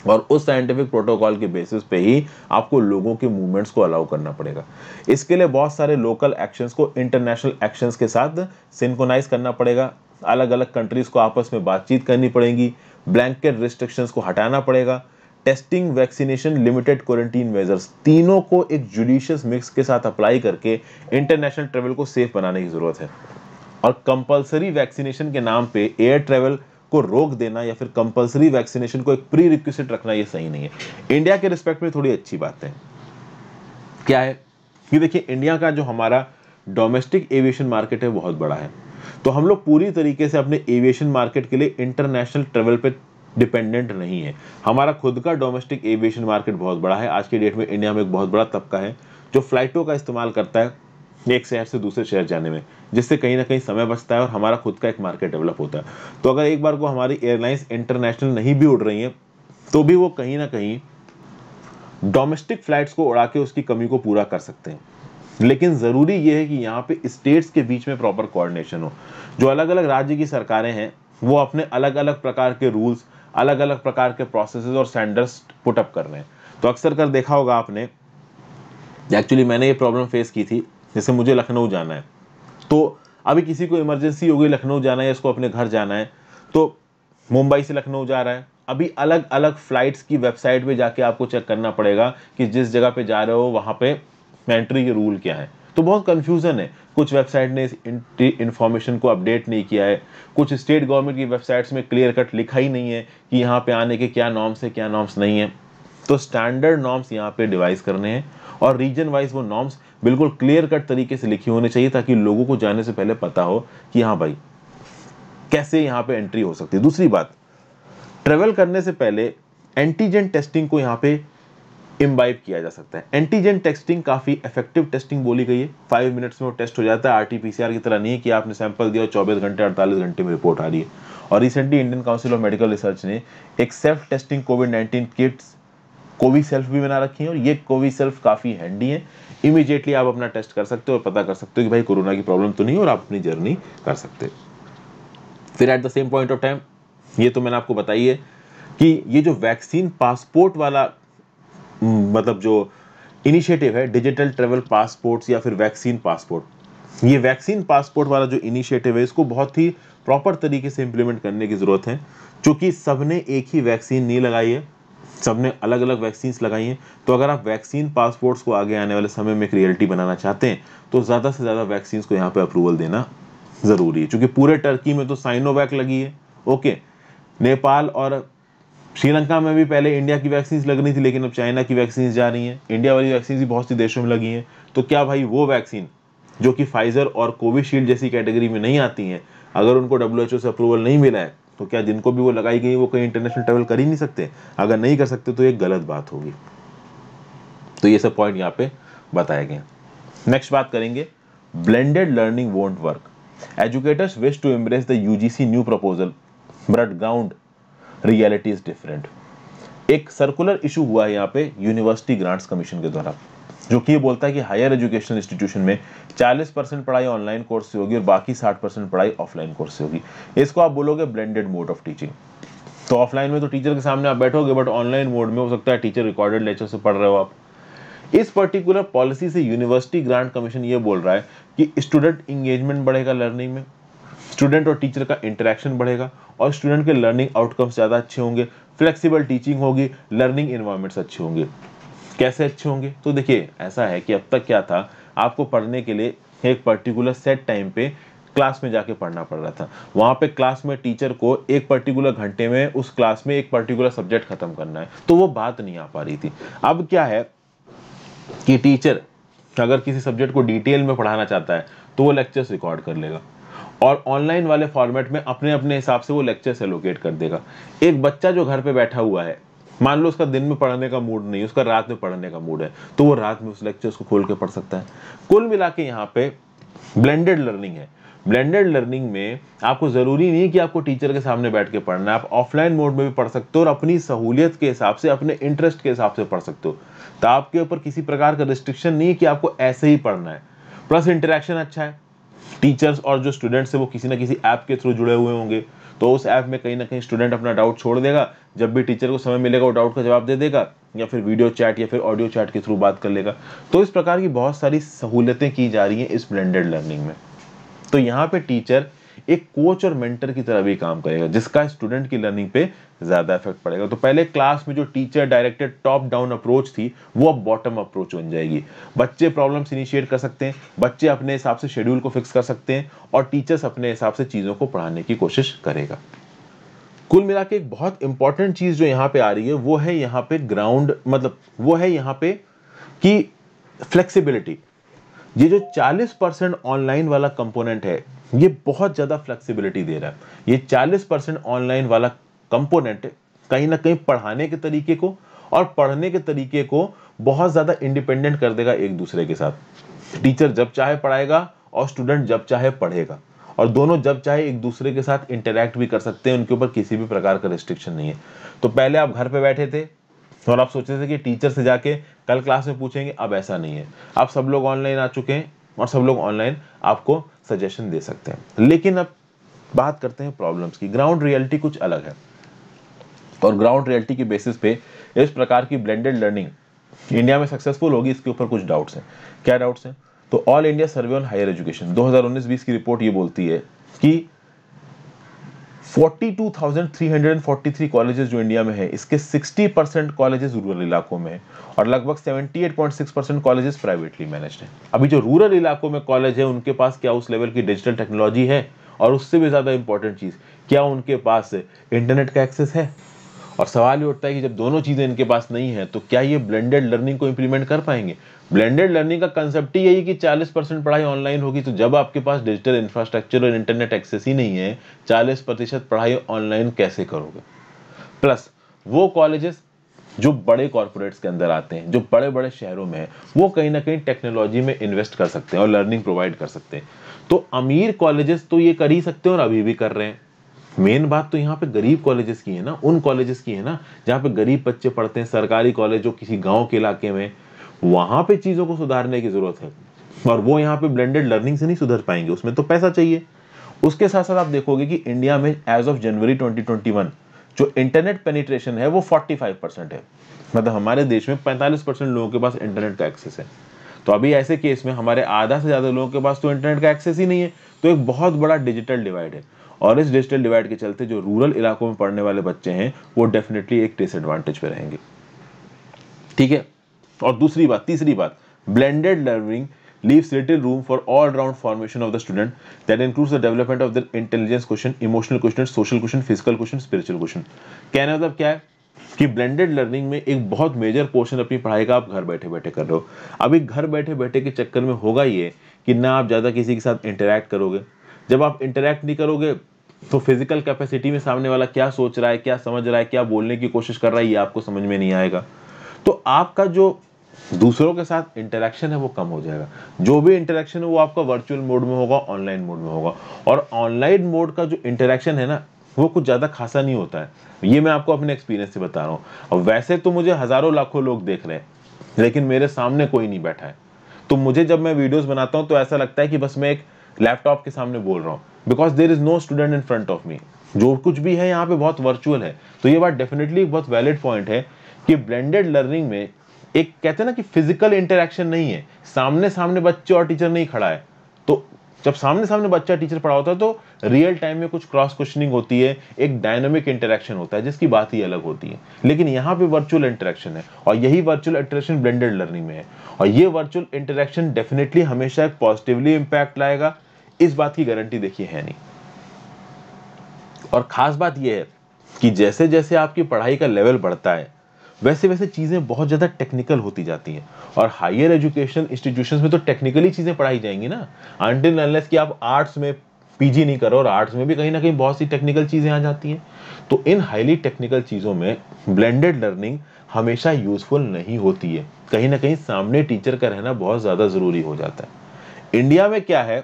और उस साइंटिफिक प्रोटोकॉल के बेसिस पे ही आपको लोगों के मूवमेंट्स को अलाउ करना पड़ेगा इसके लिए बहुत सारे लोकल एक्शंस को इंटरनेशनल एक्शंस के साथ सिंकोनाइज करना पड़ेगा अलग अलग कंट्रीज़ को आपस में बातचीत करनी पड़ेगी ब्लैंकेट रिस्ट्रिक्शंस को हटाना पड़ेगा testing vaccination limited quarantine measures तीनों को एक जुडिशियस मिक्स के साथ अप्लाई करके इंटरनेशनल ट्रेवल को सेफ बनाने की ज़रूरत है और कंपलसरी वैक्सीनेशन के नाम पे एयर ट्रेवल को रोक देना या फिर कंपलसरी वैक्सीनेशन को एक प्री रिक्वेस्ट रखना ये सही नहीं है इंडिया के रिस्पेक्ट में थोड़ी अच्छी बात है क्या है कि देखिए इंडिया का जो हमारा डोमेस्टिक एविएशन मार्केट है बहुत बड़ा है तो हम लोग पूरी तरीके से अपने एविएशन मार्केट के लिए इंटरनेशनल ट्रेवल पे डिपेंडेंट नहीं है हमारा खुद का डोमेस्टिक एविएशन मार्केट बहुत बड़ा है आज के डेट में इंडिया में एक बहुत बड़ा तबका है जो फ्लाइटों का इस्तेमाल करता है एक शहर से दूसरे शहर जाने में जिससे कहीं ना कहीं समय बचता है और हमारा खुद का एक मार्केट डेवलप होता है तो अगर एक बार को हमारी एयरलाइंस इंटरनेशनल नहीं भी उड़ रही हैं तो भी वो कहीं ना कहीं डोमेस्टिक फ्लाइट्स को उड़ा के उसकी कमी को पूरा कर सकते हैं लेकिन ज़रूरी ये है कि यहाँ पे स्टेट्स के बीच में प्रॉपर कोऑर्डिनेशन हो जो अलग अलग राज्य की सरकारें हैं वो अपने अलग अलग प्रकार के रूल्स अलग अलग प्रकार के प्रोसेस और स्टैंडर्ड्स पुटअप कर रहे हैं तो अक्सर कर देखा होगा आपने एक्चुअली मैंने ये प्रॉब्लम फेस की थी जैसे मुझे लखनऊ जाना है तो अभी किसी को इमरजेंसी हो गई लखनऊ जाना है इसको अपने घर जाना है तो मुंबई से लखनऊ जा रहा है अभी अलग अलग फ़्लाइट्स की वेबसाइट पे जाके आपको चेक करना पड़ेगा कि जिस जगह पे जा रहे हो वहाँ पे एंट्री के रूल क्या है तो बहुत कन्फ्यूज़न है कुछ वेबसाइट ने इस इन्फॉर्मेशन को अपडेट नहीं किया है कुछ स्टेट गवर्नमेंट की वेबसाइट्स में क्लियर कट लिखा ही नहीं है कि यहाँ पे आने के क्या नॉर्म्स है क्या नॉर्म्स नहीं है तो स्टैंडर्ड नॉर्म्स यहाँ पे डिवाइस करने हैं और रीजन वाइज वो नॉर्म्स बिल्कुल क्लियर कट तरीके से लिखी होनी चाहिए ताकि लोगों को जाने से पहले पता हो कि हाँ भाई कैसे यहाँ पे एंट्री हो सकती है दूसरी बात ट्रेवल करने से पहले एंटीजन टेस्टिंग को यहाँ पे इम्बाइब किया जा सकता है एंटीजन टेस्टिंग काफ़ी इफेक्टिव टेस्टिंग बोली गई है फाइव मिनट्स में वो टेस्ट हो जाता है आरटीपीसीआर की तरह नहीं कि आपने सैंपल दिया और चौबीस घंटे अड़तालीस घंटे में रिपोर्ट आ रही है और recently Indian council of medical research ने एक self testing covid nineteen kits CoviSelf भी बना रखी है और ये कोवी सेल्फ काफ़ी हैंडी है इमीजिएटली आप अपना टेस्ट कर सकते हो और पता कर सकते हो कि भाई कोरोना की प्रॉब्लम तो नहीं और आप अपनी जर्नी कर सकते फिर at the same point of time ये तो मैंने आपको बताई है कि ये जो वैक्सीन पासपोर्ट वाला हम्म, मतलब जो इनिशिएटिव है डिजिटल ट्रेवल पासपोर्ट्स या फिर वैक्सीन पासपोर्ट ये वैक्सीन पासपोर्ट वाला जो इनिशिएटिव है इसको बहुत ही प्रॉपर तरीके से इम्प्लीमेंट करने की ज़रूरत है क्योंकि सबने एक ही वैक्सीन नहीं लगाई है सब ने अलग अलग वैक्सीन्स लगाई हैं तो अगर आप वैक्सीन पासपोर्ट्स को आगे आने वाले समय में एक रियलिटी बनाना चाहते हैं तो ज़्यादा से ज़्यादा वैक्सीन्स को यहाँ पर अप्रूवल देना ज़रूरी है चूँकि पूरे टर्की में तो साइनोवैक लगी है ओके नेपाल और श्रीलंका में भी पहले इंडिया की वैक्सीन लग रही थी लेकिन अब चाइना की वैक्सीन जा रही हैं इंडिया वाली वैक्सीन भी बहुत सी देशों में लगी हैं तो क्या भाई वो वैक्सीन जो कि फाइजर और कोविशील्ड जैसी कैटेगरी में नहीं आती हैं अगर उनको डब्ल्यू से अप्रूवल नहीं मिला है तो क्या जिनको भी वो लगाई गई वो कहीं इंटरनेशनल ट्रेवल कर ही नहीं सकते अगर नहीं कर सकते तो ये गलत बात होगी तो ये सब पॉइंट यहाँ पे बताए गए नेक्स्ट बात करेंगे blended learning won't work educators wish to embrace the UGC new proposal but ground reality is different एक सर्कुलर इशू हुआ है यहाँ पे यूनिवर्सिटी ग्रांट्स कमीशन के द्वारा जो कि ये बोलता है कि हायर एजुकेशन इंस्टीट्यूशन में 40 परसेंट पढ़ाई ऑनलाइन कोर्स से होगी और बाकी 60 परसेंट पढ़ाई ऑफलाइन कोर्स से होगी इसको आप बोलोगे ब्लेंडेड मोड ऑफ टीचिंग तो ऑफलाइन में तो टीचर के सामने आप बैठोगे बट ऑनलाइन मोड में हो सकता है टीचर रिकॉर्डेड लेक्चर से पढ़ रहे हो आप इस पर्टिकुलर पॉलिसी से यूनिवर्सिटी ग्रांट कमीशन ये बोल रहा है कि स्टूडेंट इंगेजमेंट बढ़ेगा लर्निंग में स्टूडेंट और टीचर का इंटरेक्शन बढ़ेगा और स्टूडेंट के लर्निंग आउटकम्स ज़्यादा अच्छे होंगे फ्लेक्सिबल टीचिंग होगी लर्निंग इन्वायरमेंट्स अच्छे होंगे कैसे अच्छे होंगे तो देखिए ऐसा है कि अब तक क्या था आपको पढ़ने के लिए एक पर्टिकुलर सेट टाइम पे क्लास में जाके पढ़ना पड़ रहा था वहाँ पे क्लास में टीचर को एक पर्टिकुलर घंटे में उस क्लास में एक पर्टिकुलर सब्जेक्ट खत्म करना है तो वो बात नहीं आ पा रही थी अब क्या है कि टीचर अगर किसी सब्जेक्ट को डिटेल में पढ़ाना चाहता है तो वो लेक्चर्स रिकॉर्ड कर लेगा और ऑनलाइन वाले फॉर्मेट में अपने अपने हिसाब से वो लेक्चर्स एलोकेट कर देगा एक बच्चा जो घर पे बैठा हुआ है मान लो उसका दिन में पढ़ने का मूड नहीं उसका रात में पढ़ने का मूड है तो वो रात में उस लेक्चर को खोल के पढ़ सकता है कुल मिला के यहाँ पे ब्लेंडेड लर्निंग है ब्लेंडेड लर्निंग में आपको ज़रूरी नहीं कि आपको टीचर के सामने बैठ के पढ़ना है आप ऑफलाइन मोड में भी पढ़ सकते हो और अपनी सहूलियत के हिसाब से अपने इंटरेस्ट के हिसाब से पढ़ सकते हो तो आपके ऊपर किसी प्रकार का रिस्ट्रिक्शन नहीं है कि आपको ऐसे ही पढ़ना है प्लस इंटरेक्शन अच्छा है टीचर्स और जो स्टूडेंट्स है वो किसी ना किसी ऐप के थ्रू जुड़े हुए होंगे तो उस ऐप में कहीं ना कहीं स्टूडेंट अपना डाउट छोड़ देगा जब भी टीचर को समय मिलेगा वो डाउट का जवाब दे देगा या फिर वीडियो चैट या फिर ऑडियो चैट के थ्रू बात कर लेगा तो इस प्रकार की बहुत सारी सहूलियतें की जा रही हैं इस ब्लेंडेड लर्निंग में तो यहाँ पे टीचर एक कोच और मेंटर की तरह भी काम करेगा जिसका स्टूडेंट की लर्निंग पे ज़्यादा इफेक्ट पड़ेगा तो पहले क्लास में जो teacher directed top down approach थी वो अब बॉटम अप्रोच बन जाएगी बच्चे प्रॉब्लम्स इनिशिएट कर सकते हैं बच्चे अपने हिसाब से शेड्यूल को फिक्स कर सकते हैं और टीचर्स अपने हिसाब से चीज़ों को पढ़ाने की कोशिश करेगा कुल मिला के एक बहुत इंपॉर्टेंट चीज़ जो यहाँ पे आ रही है वो है यहाँ पे ग्राउंड मतलब वो है यहाँ पे कि फ्लेक्सिबिलिटी ये जो 40 परसेंट ऑनलाइन वाला कंपोनेंट है ये बहुत ज़्यादा फ्लेक्सिबिलिटी दे रहा है ये 40 परसेंट ऑनलाइन वाला कंपोनेंट कहीं ना कहीं पढ़ाने के तरीके को और पढ़ने के तरीके को बहुत ज़्यादा इंडिपेंडेंट कर देगा एक दूसरे के साथ टीचर जब चाहे पढ़ाएगा और स्टूडेंट जब चाहे पढ़ेगा और दोनों जब चाहे एक दूसरे के साथ इंटरेक्ट भी कर सकते हैं उनके ऊपर किसी भी प्रकार का रिस्ट्रिक्शन नहीं है तो पहले आप घर पर बैठे थे और आप सोचते थे कि टीचर से जाके कल क्लास में पूछेंगे अब ऐसा नहीं है आप सब लोग ऑनलाइन आ चुके हैं और सब लोग ऑनलाइन आपको सजेशन दे सकते हैं लेकिन अब बात करते हैं प्रॉब्लम्स की ग्राउंड रियलिटी कुछ अलग है और ग्राउंड रियलिटी के बेसिस पे इस प्रकार की ब्लेंडेड लर्निंग इंडिया में सक्सेसफुल होगी इसके ऊपर कुछ डाउट्स हैं क्या डाउट्स हैं तो all India survey on higher education 2019-20 की रिपोर्ट ये बोलती है कि 42,343 कॉलेजेस जो इंडिया में है इसके 60 परसेंट कॉलेजेस रूरल इलाकों में और लगभग 78.6 परसेंट कॉलेजेस प्राइवेटली मैनेज्ड हैं अभी जो रूरल इलाकों में कॉलेज है उनके पास क्या उस लेवल की डिजिटल टेक्नोलॉजी है और उससे भी ज़्यादा इंपॉर्टेंट चीज़ क्या उनके पास इंटरनेट का एक्सेस है और सवाल ये उठता है कि जब दोनों चीज़ें इनके पास नहीं है तो क्या ये ब्लेंडेड लर्निंग को इम्प्लीमेंट कर पाएंगे ब्लेंडेड लर्निंग का कंसेप्ट ही यही कि 40 परसेंट पढ़ाई ऑनलाइन होगी तो जब आपके पास डिजिटल इंफ्रास्ट्रक्चर और इंटरनेट एक्सेस ही नहीं है 40 प्रतिशत पढ़ाई ऑनलाइन कैसे करोगे प्लस वो कॉलेजेस जो बड़े कॉरपोरेट्स के अंदर आते हैं जो बड़े बड़े शहरों में हैं वो कहीं ना कहीं टेक्नोलॉजी में इन्वेस्ट कर सकते हैं और लर्निंग प्रोवाइड कर सकते हैं तो अमीर कॉलेजेस तो ये कर ही सकते हैं और अभी भी कर रहे हैं मेन बात तो यहाँ पे गरीब कॉलेजेस की है ना उन कॉलेजेस की है ना जहाँ पे गरीब बच्चे पढ़ते हैं सरकारी कॉलेज जो किसी गांव के इलाके में वहां पे चीज़ों को सुधारने की ज़रूरत है और वो यहाँ पे ब्लेंडेड लर्निंग से नहीं सुधर पाएंगे उसमें तो पैसा चाहिए उसके साथ साथ आप देखोगे कि इंडिया में एज ऑफ जनवरी 2021 जो इंटरनेट पेनिट्रेशन है वो 45 परसेंट है मतलब हमारे देश में 45 परसेंट लोगों के पास इंटरनेट का एक्सेस है तो अभी ऐसे केस में हमारे आधा से ज़्यादा लोगों के पास तो इंटरनेट का एक्सेस ही नहीं है तो एक बहुत बड़ा डिजिटल डिवाइड है और इस डिजिटल डिवाइड के चलते जो रूरल इलाकों में पढ़ने वाले बच्चे हैं वो डेफिनेटली एक डिसएडवांटेज पे रहेंगे ठीक है और दूसरी बात तीसरी बात blended learning leaves little room for all round formation of the student that includes the development of the intelligence question emotional question social question physical question spiritual question कहने मतलब क्या है कि ब्लेंडेड लर्निंग में एक बहुत मेजर पोर्शन अपनी पढ़ाई का आप घर बैठे बैठे कर रहे हो अभी घर बैठे बैठे के चक्कर में होगा ये कि ना आप ज़्यादा किसी के साथ इंटरेक्ट करोगे जब आप इंटरेक्ट नहीं करोगे तो फिजिकल कैपेसिटी में सामने वाला क्या सोच रहा है क्या समझ रहा है क्या बोलने की कोशिश कर रहा है ये आपको समझ में नहीं आएगा तो आपका जो दूसरों के साथ इंटरेक्शन है वो कम हो जाएगा जो भी इंटरेक्शन है वो आपका वर्चुअल मोड में होगा ऑनलाइन मोड में होगा और ऑनलाइन मोड का जो इंटरेक्शन है ना वो कुछ ज़्यादा खासा नहीं होता है ये मैं आपको अपने एक्सपीरियंस से बता रहा हूँ वैसे तो मुझे हज़ारों लाखों लोग देख रहे हैं लेकिन मेरे सामने कोई नहीं बैठा है तो मुझे जब मैं वीडियोज़ बनाता हूँ तो ऐसा लगता है कि बस मैं एक लैपटॉप के सामने बोल रहा हूँ because there is no student in front of me जो कुछ भी है यहाँ पे बहुत वर्चुअल है तो ये बात डेफिनेटली बहुत वैलिड पॉइंट है कि ब्लेंडेड लर्निंग में एक कहते हैं ना कि फिजिकल इंटरेक्शन नहीं है सामने सामने बच्चे और टीचर नहीं खड़ा है तो जब सामने सामने बच्चा टीचर पढ़ा होता है तो रियल टाइम में कुछ क्रॉस क्वेश्चनिंग होती है एक डायनामिक इंटरेक्शन होता है जिसकी बात ही अलग होती है लेकिन यहाँ पे वर्चुअल इंटरेक्शन है और यही वर्चुअल इंटरेक्शन ब्लेंडेड लर्निंग में है और ये वर्चुअल इंटरेक्शन डेफिनेटली हमेशा एक पॉजिटिवली इम्पैक्ट लाएगा इस बात की गारंटी देखिए है नहीं और खास बात यह है कि जैसे जैसे आपकी पढ़ाई का लेवल बढ़ता है वैसे वैसे चीज़ें बहुत ज़्यादा टेक्निकल होती जाती हैं और हायर एजुकेशन इंस्टीट्यूशन में तो टेक्निकली चीज़ें पढ़ाई जाएंगी ना अनटिल अनलेस कि आप आर्ट्स में पीजी नहीं करो और आर्ट्स में भी कहीं ना कहीं बहुत सी टेक्निकल चीज़ें आ जाती हैं तो इन हाईली टेक्निकल चीज़ों में ब्लेंडेड लर्निंग हमेशा यूजफुल नहीं होती है कहीं ना कहीं सामने टीचर का रहना बहुत ज़्यादा ज़रूरी हो जाता है इंडिया में क्या है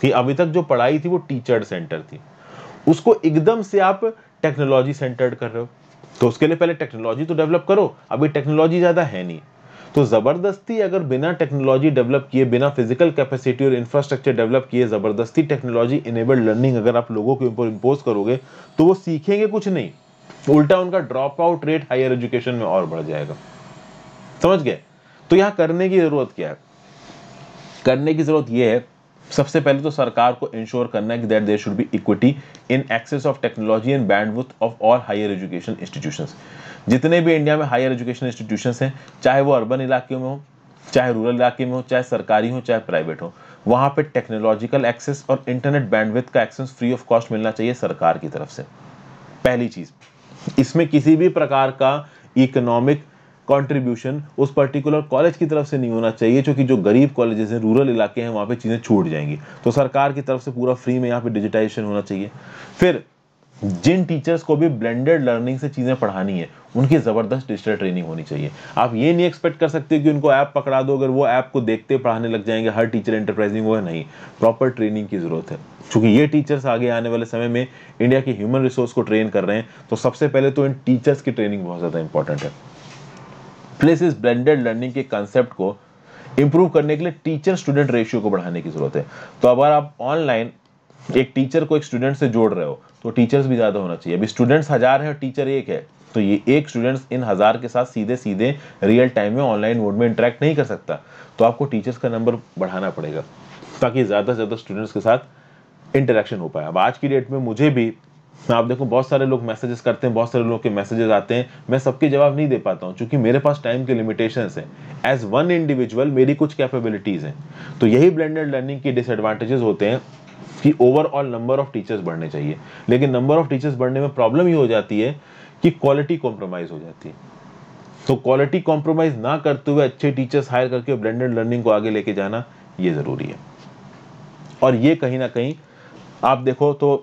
कि अभी तक जो पढ़ाई थी वो टीचर सेंटर थी उसको एकदम से आप टेक्नोलॉजी सेंटर्ड कर रहे हो तो उसके लिए पहले टेक्नोलॉजी तो डेवलप करो अभी टेक्नोलॉजी ज़्यादा है नहीं तो ज़बरदस्ती अगर बिना टेक्नोलॉजी डेवलप किए बिना फिजिकल कैपेसिटी और इंफ्रास्ट्रक्चर डेवलप किए ज़बरदस्ती टेक्नोलॉजी इनेबल्ड लर्निंग अगर आप लोगों के ऊपर इम्पोज करोगे तो वो सीखेंगे कुछ नहीं उल्टा उनका drop out rate higher education में और बढ़ जाएगा समझ गए तो यहां करने की ज़रूरत क्या है करने की ज़रूरत यह है सबसे पहले तो सरकार को इंश्योर करना है कि that there should be equity in access of technology and bandwidth of all higher education institution जितने भी इंडिया में हायर एजुकेशन इंस्टीट्यूशन हैं चाहे वो अर्बन इलाके में हो चाहे रूरल इलाके में हो चाहे सरकारी हो चाहे प्राइवेट हो वहाँ पे टेक्नोलॉजिकल एक्सेस और इंटरनेट बैंडविथ का एक्सेस फ्री ऑफ कॉस्ट मिलना चाहिए सरकार की तरफ से पहली चीज़ इसमें किसी भी प्रकार का इकोनॉमिक कॉन्ट्रीब्यूशन उस पर्टिकुलर कॉलेज की तरफ से नहीं होना चाहिए क्योंकि जो गरीब कॉलेजेस हैं रूरल इलाके हैं वहाँ पे चीज़ें छूट जाएंगी तो सरकार की तरफ से पूरा फ्री में यहाँ पर डिजिटाइजेशन होना चाहिए फिर जिन टीचर्स को भी ब्लेंडेड लर्निंग से चीज़ें पढ़ानी है उनकी ज़बरदस्त डिजिटल ट्रेनिंग होनी चाहिए आप ये नहीं एक्सपेक्ट कर सकते कि उनको ऐप पकड़ा दो अगर वो ऐप को देखते पढ़ाने लग जाएंगे हर टीचर एंटरप्राइजिंग वो नहीं प्रॉपर ट्रेनिंग की ज़रूरत है क्योंकि ये टीचर्स आगे आने वाले समय में इंडिया के ह्यूमन रिसोर्स को ट्रेन कर रहे हैं तो सबसे पहले तो इन टीचर्स की ट्रेनिंग बहुत ज़्यादा इंपॉर्टेंट है प्लस इस ब्लेंडेड लर्निंग के कंसेप्ट को इम्प्रूव करने के लिए टीचर स्टूडेंट रेशियो को बढ़ाने की जरूरत है तो अगर आप ऑनलाइन एक टीचर को एक स्टूडेंट से जोड़ रहे हो तो टीचर्स भी ज़्यादा होना चाहिए अभी स्टूडेंट्स हज़ार हैं और टीचर एक है तो ये एक स्टूडेंट्स इन हज़ार के साथ सीधे सीधे रियल टाइम में ऑनलाइन मोड में इंटरेक्ट नहीं कर सकता तो आपको टीचर्स का नंबर बढ़ाना पड़ेगा ताकि ज़्यादा से ज़्यादा स्टूडेंट्स के साथ इंटरेक्शन हो पाए अब आज की डेट में मुझे भी आप देखो बहुत सारे लोग मैसेजेस करते हैं बहुत सारे लोग के मैसेजेस आते हैं मैं सबके जवाब नहीं दे पाता हूँ क्योंकि मेरे पास टाइम के लिमिटेशन है एज वन इंडिविजुअल मेरी कुछ कैपेबिलिटीज़ हैं तो यही ब्लेंडेड लर्निंग के डिसएडवांटेजेस होते हैं कि ओवरऑल नंबर ऑफ टीचर्स बढ़ने चाहिए लेकिन नंबर ऑफ टीचर्स बढ़ने में प्रॉब्लम ये हो जाती है कि क्वालिटी कॉम्प्रोमाइज़ हो जाती है तो क्वालिटी कॉम्प्रोमाइज़ ना करते हुए अच्छे टीचर्स हायर करके ब्लेंडेड लर्निंग को आगे लेके जाना ये ज़रूरी है और ये कहीं ना कहीं आप देखो तो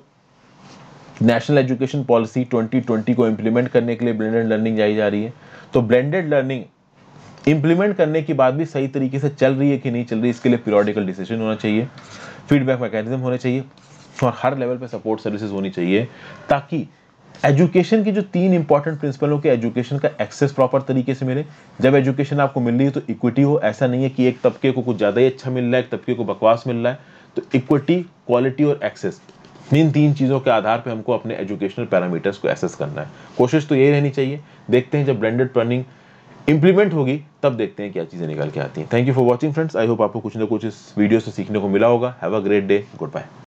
नेशनल एजुकेशन पॉलिसी 2020 को इम्प्लीमेंट करने के लिए ब्लेंडेड लर्निंग जाई जा रही है तो ब्लेंडेड लर्निंग इम्प्लीमेंट करने की बात भी सही तरीके से चल रही है कि नहीं चल रही इसके लिए पीरियडिकल डिसीजन होना चाहिए फीडबैक मैकेनिज्म होने चाहिए और हर लेवल पर सपोर्ट सर्विसेज होनी चाहिए ताकि एजुकेशन के जो तीन इंपॉर्टेंट प्रिंसिपल हो कि एजुकेशन का एक्सेस प्रॉपर तरीके से मिले जब एजुकेशन आपको मिल रही है तो इक्विटी हो ऐसा नहीं है कि एक तबके को कुछ ज़्यादा ही अच्छा मिल रहा है एक तबके को बकवास मिल रहा है तो इक्विटी क्वालिटी और एक्सेस इन तीन चीज़ों के आधार पर हमको अपने एजुकेशनल पैरामीटर्स को एसेस करना है कोशिश तो यही रहनी चाहिए देखते हैं जब ब्लेंडेड प्लानिंग इंप्लीमेंट होगी तब देखते हैं क्या चीज़ें निकल के आती हैं thank you for watching friends I hope आपको कुछ ना कुछ इस वीडियो से सीखने को मिला होगा have a great day good bye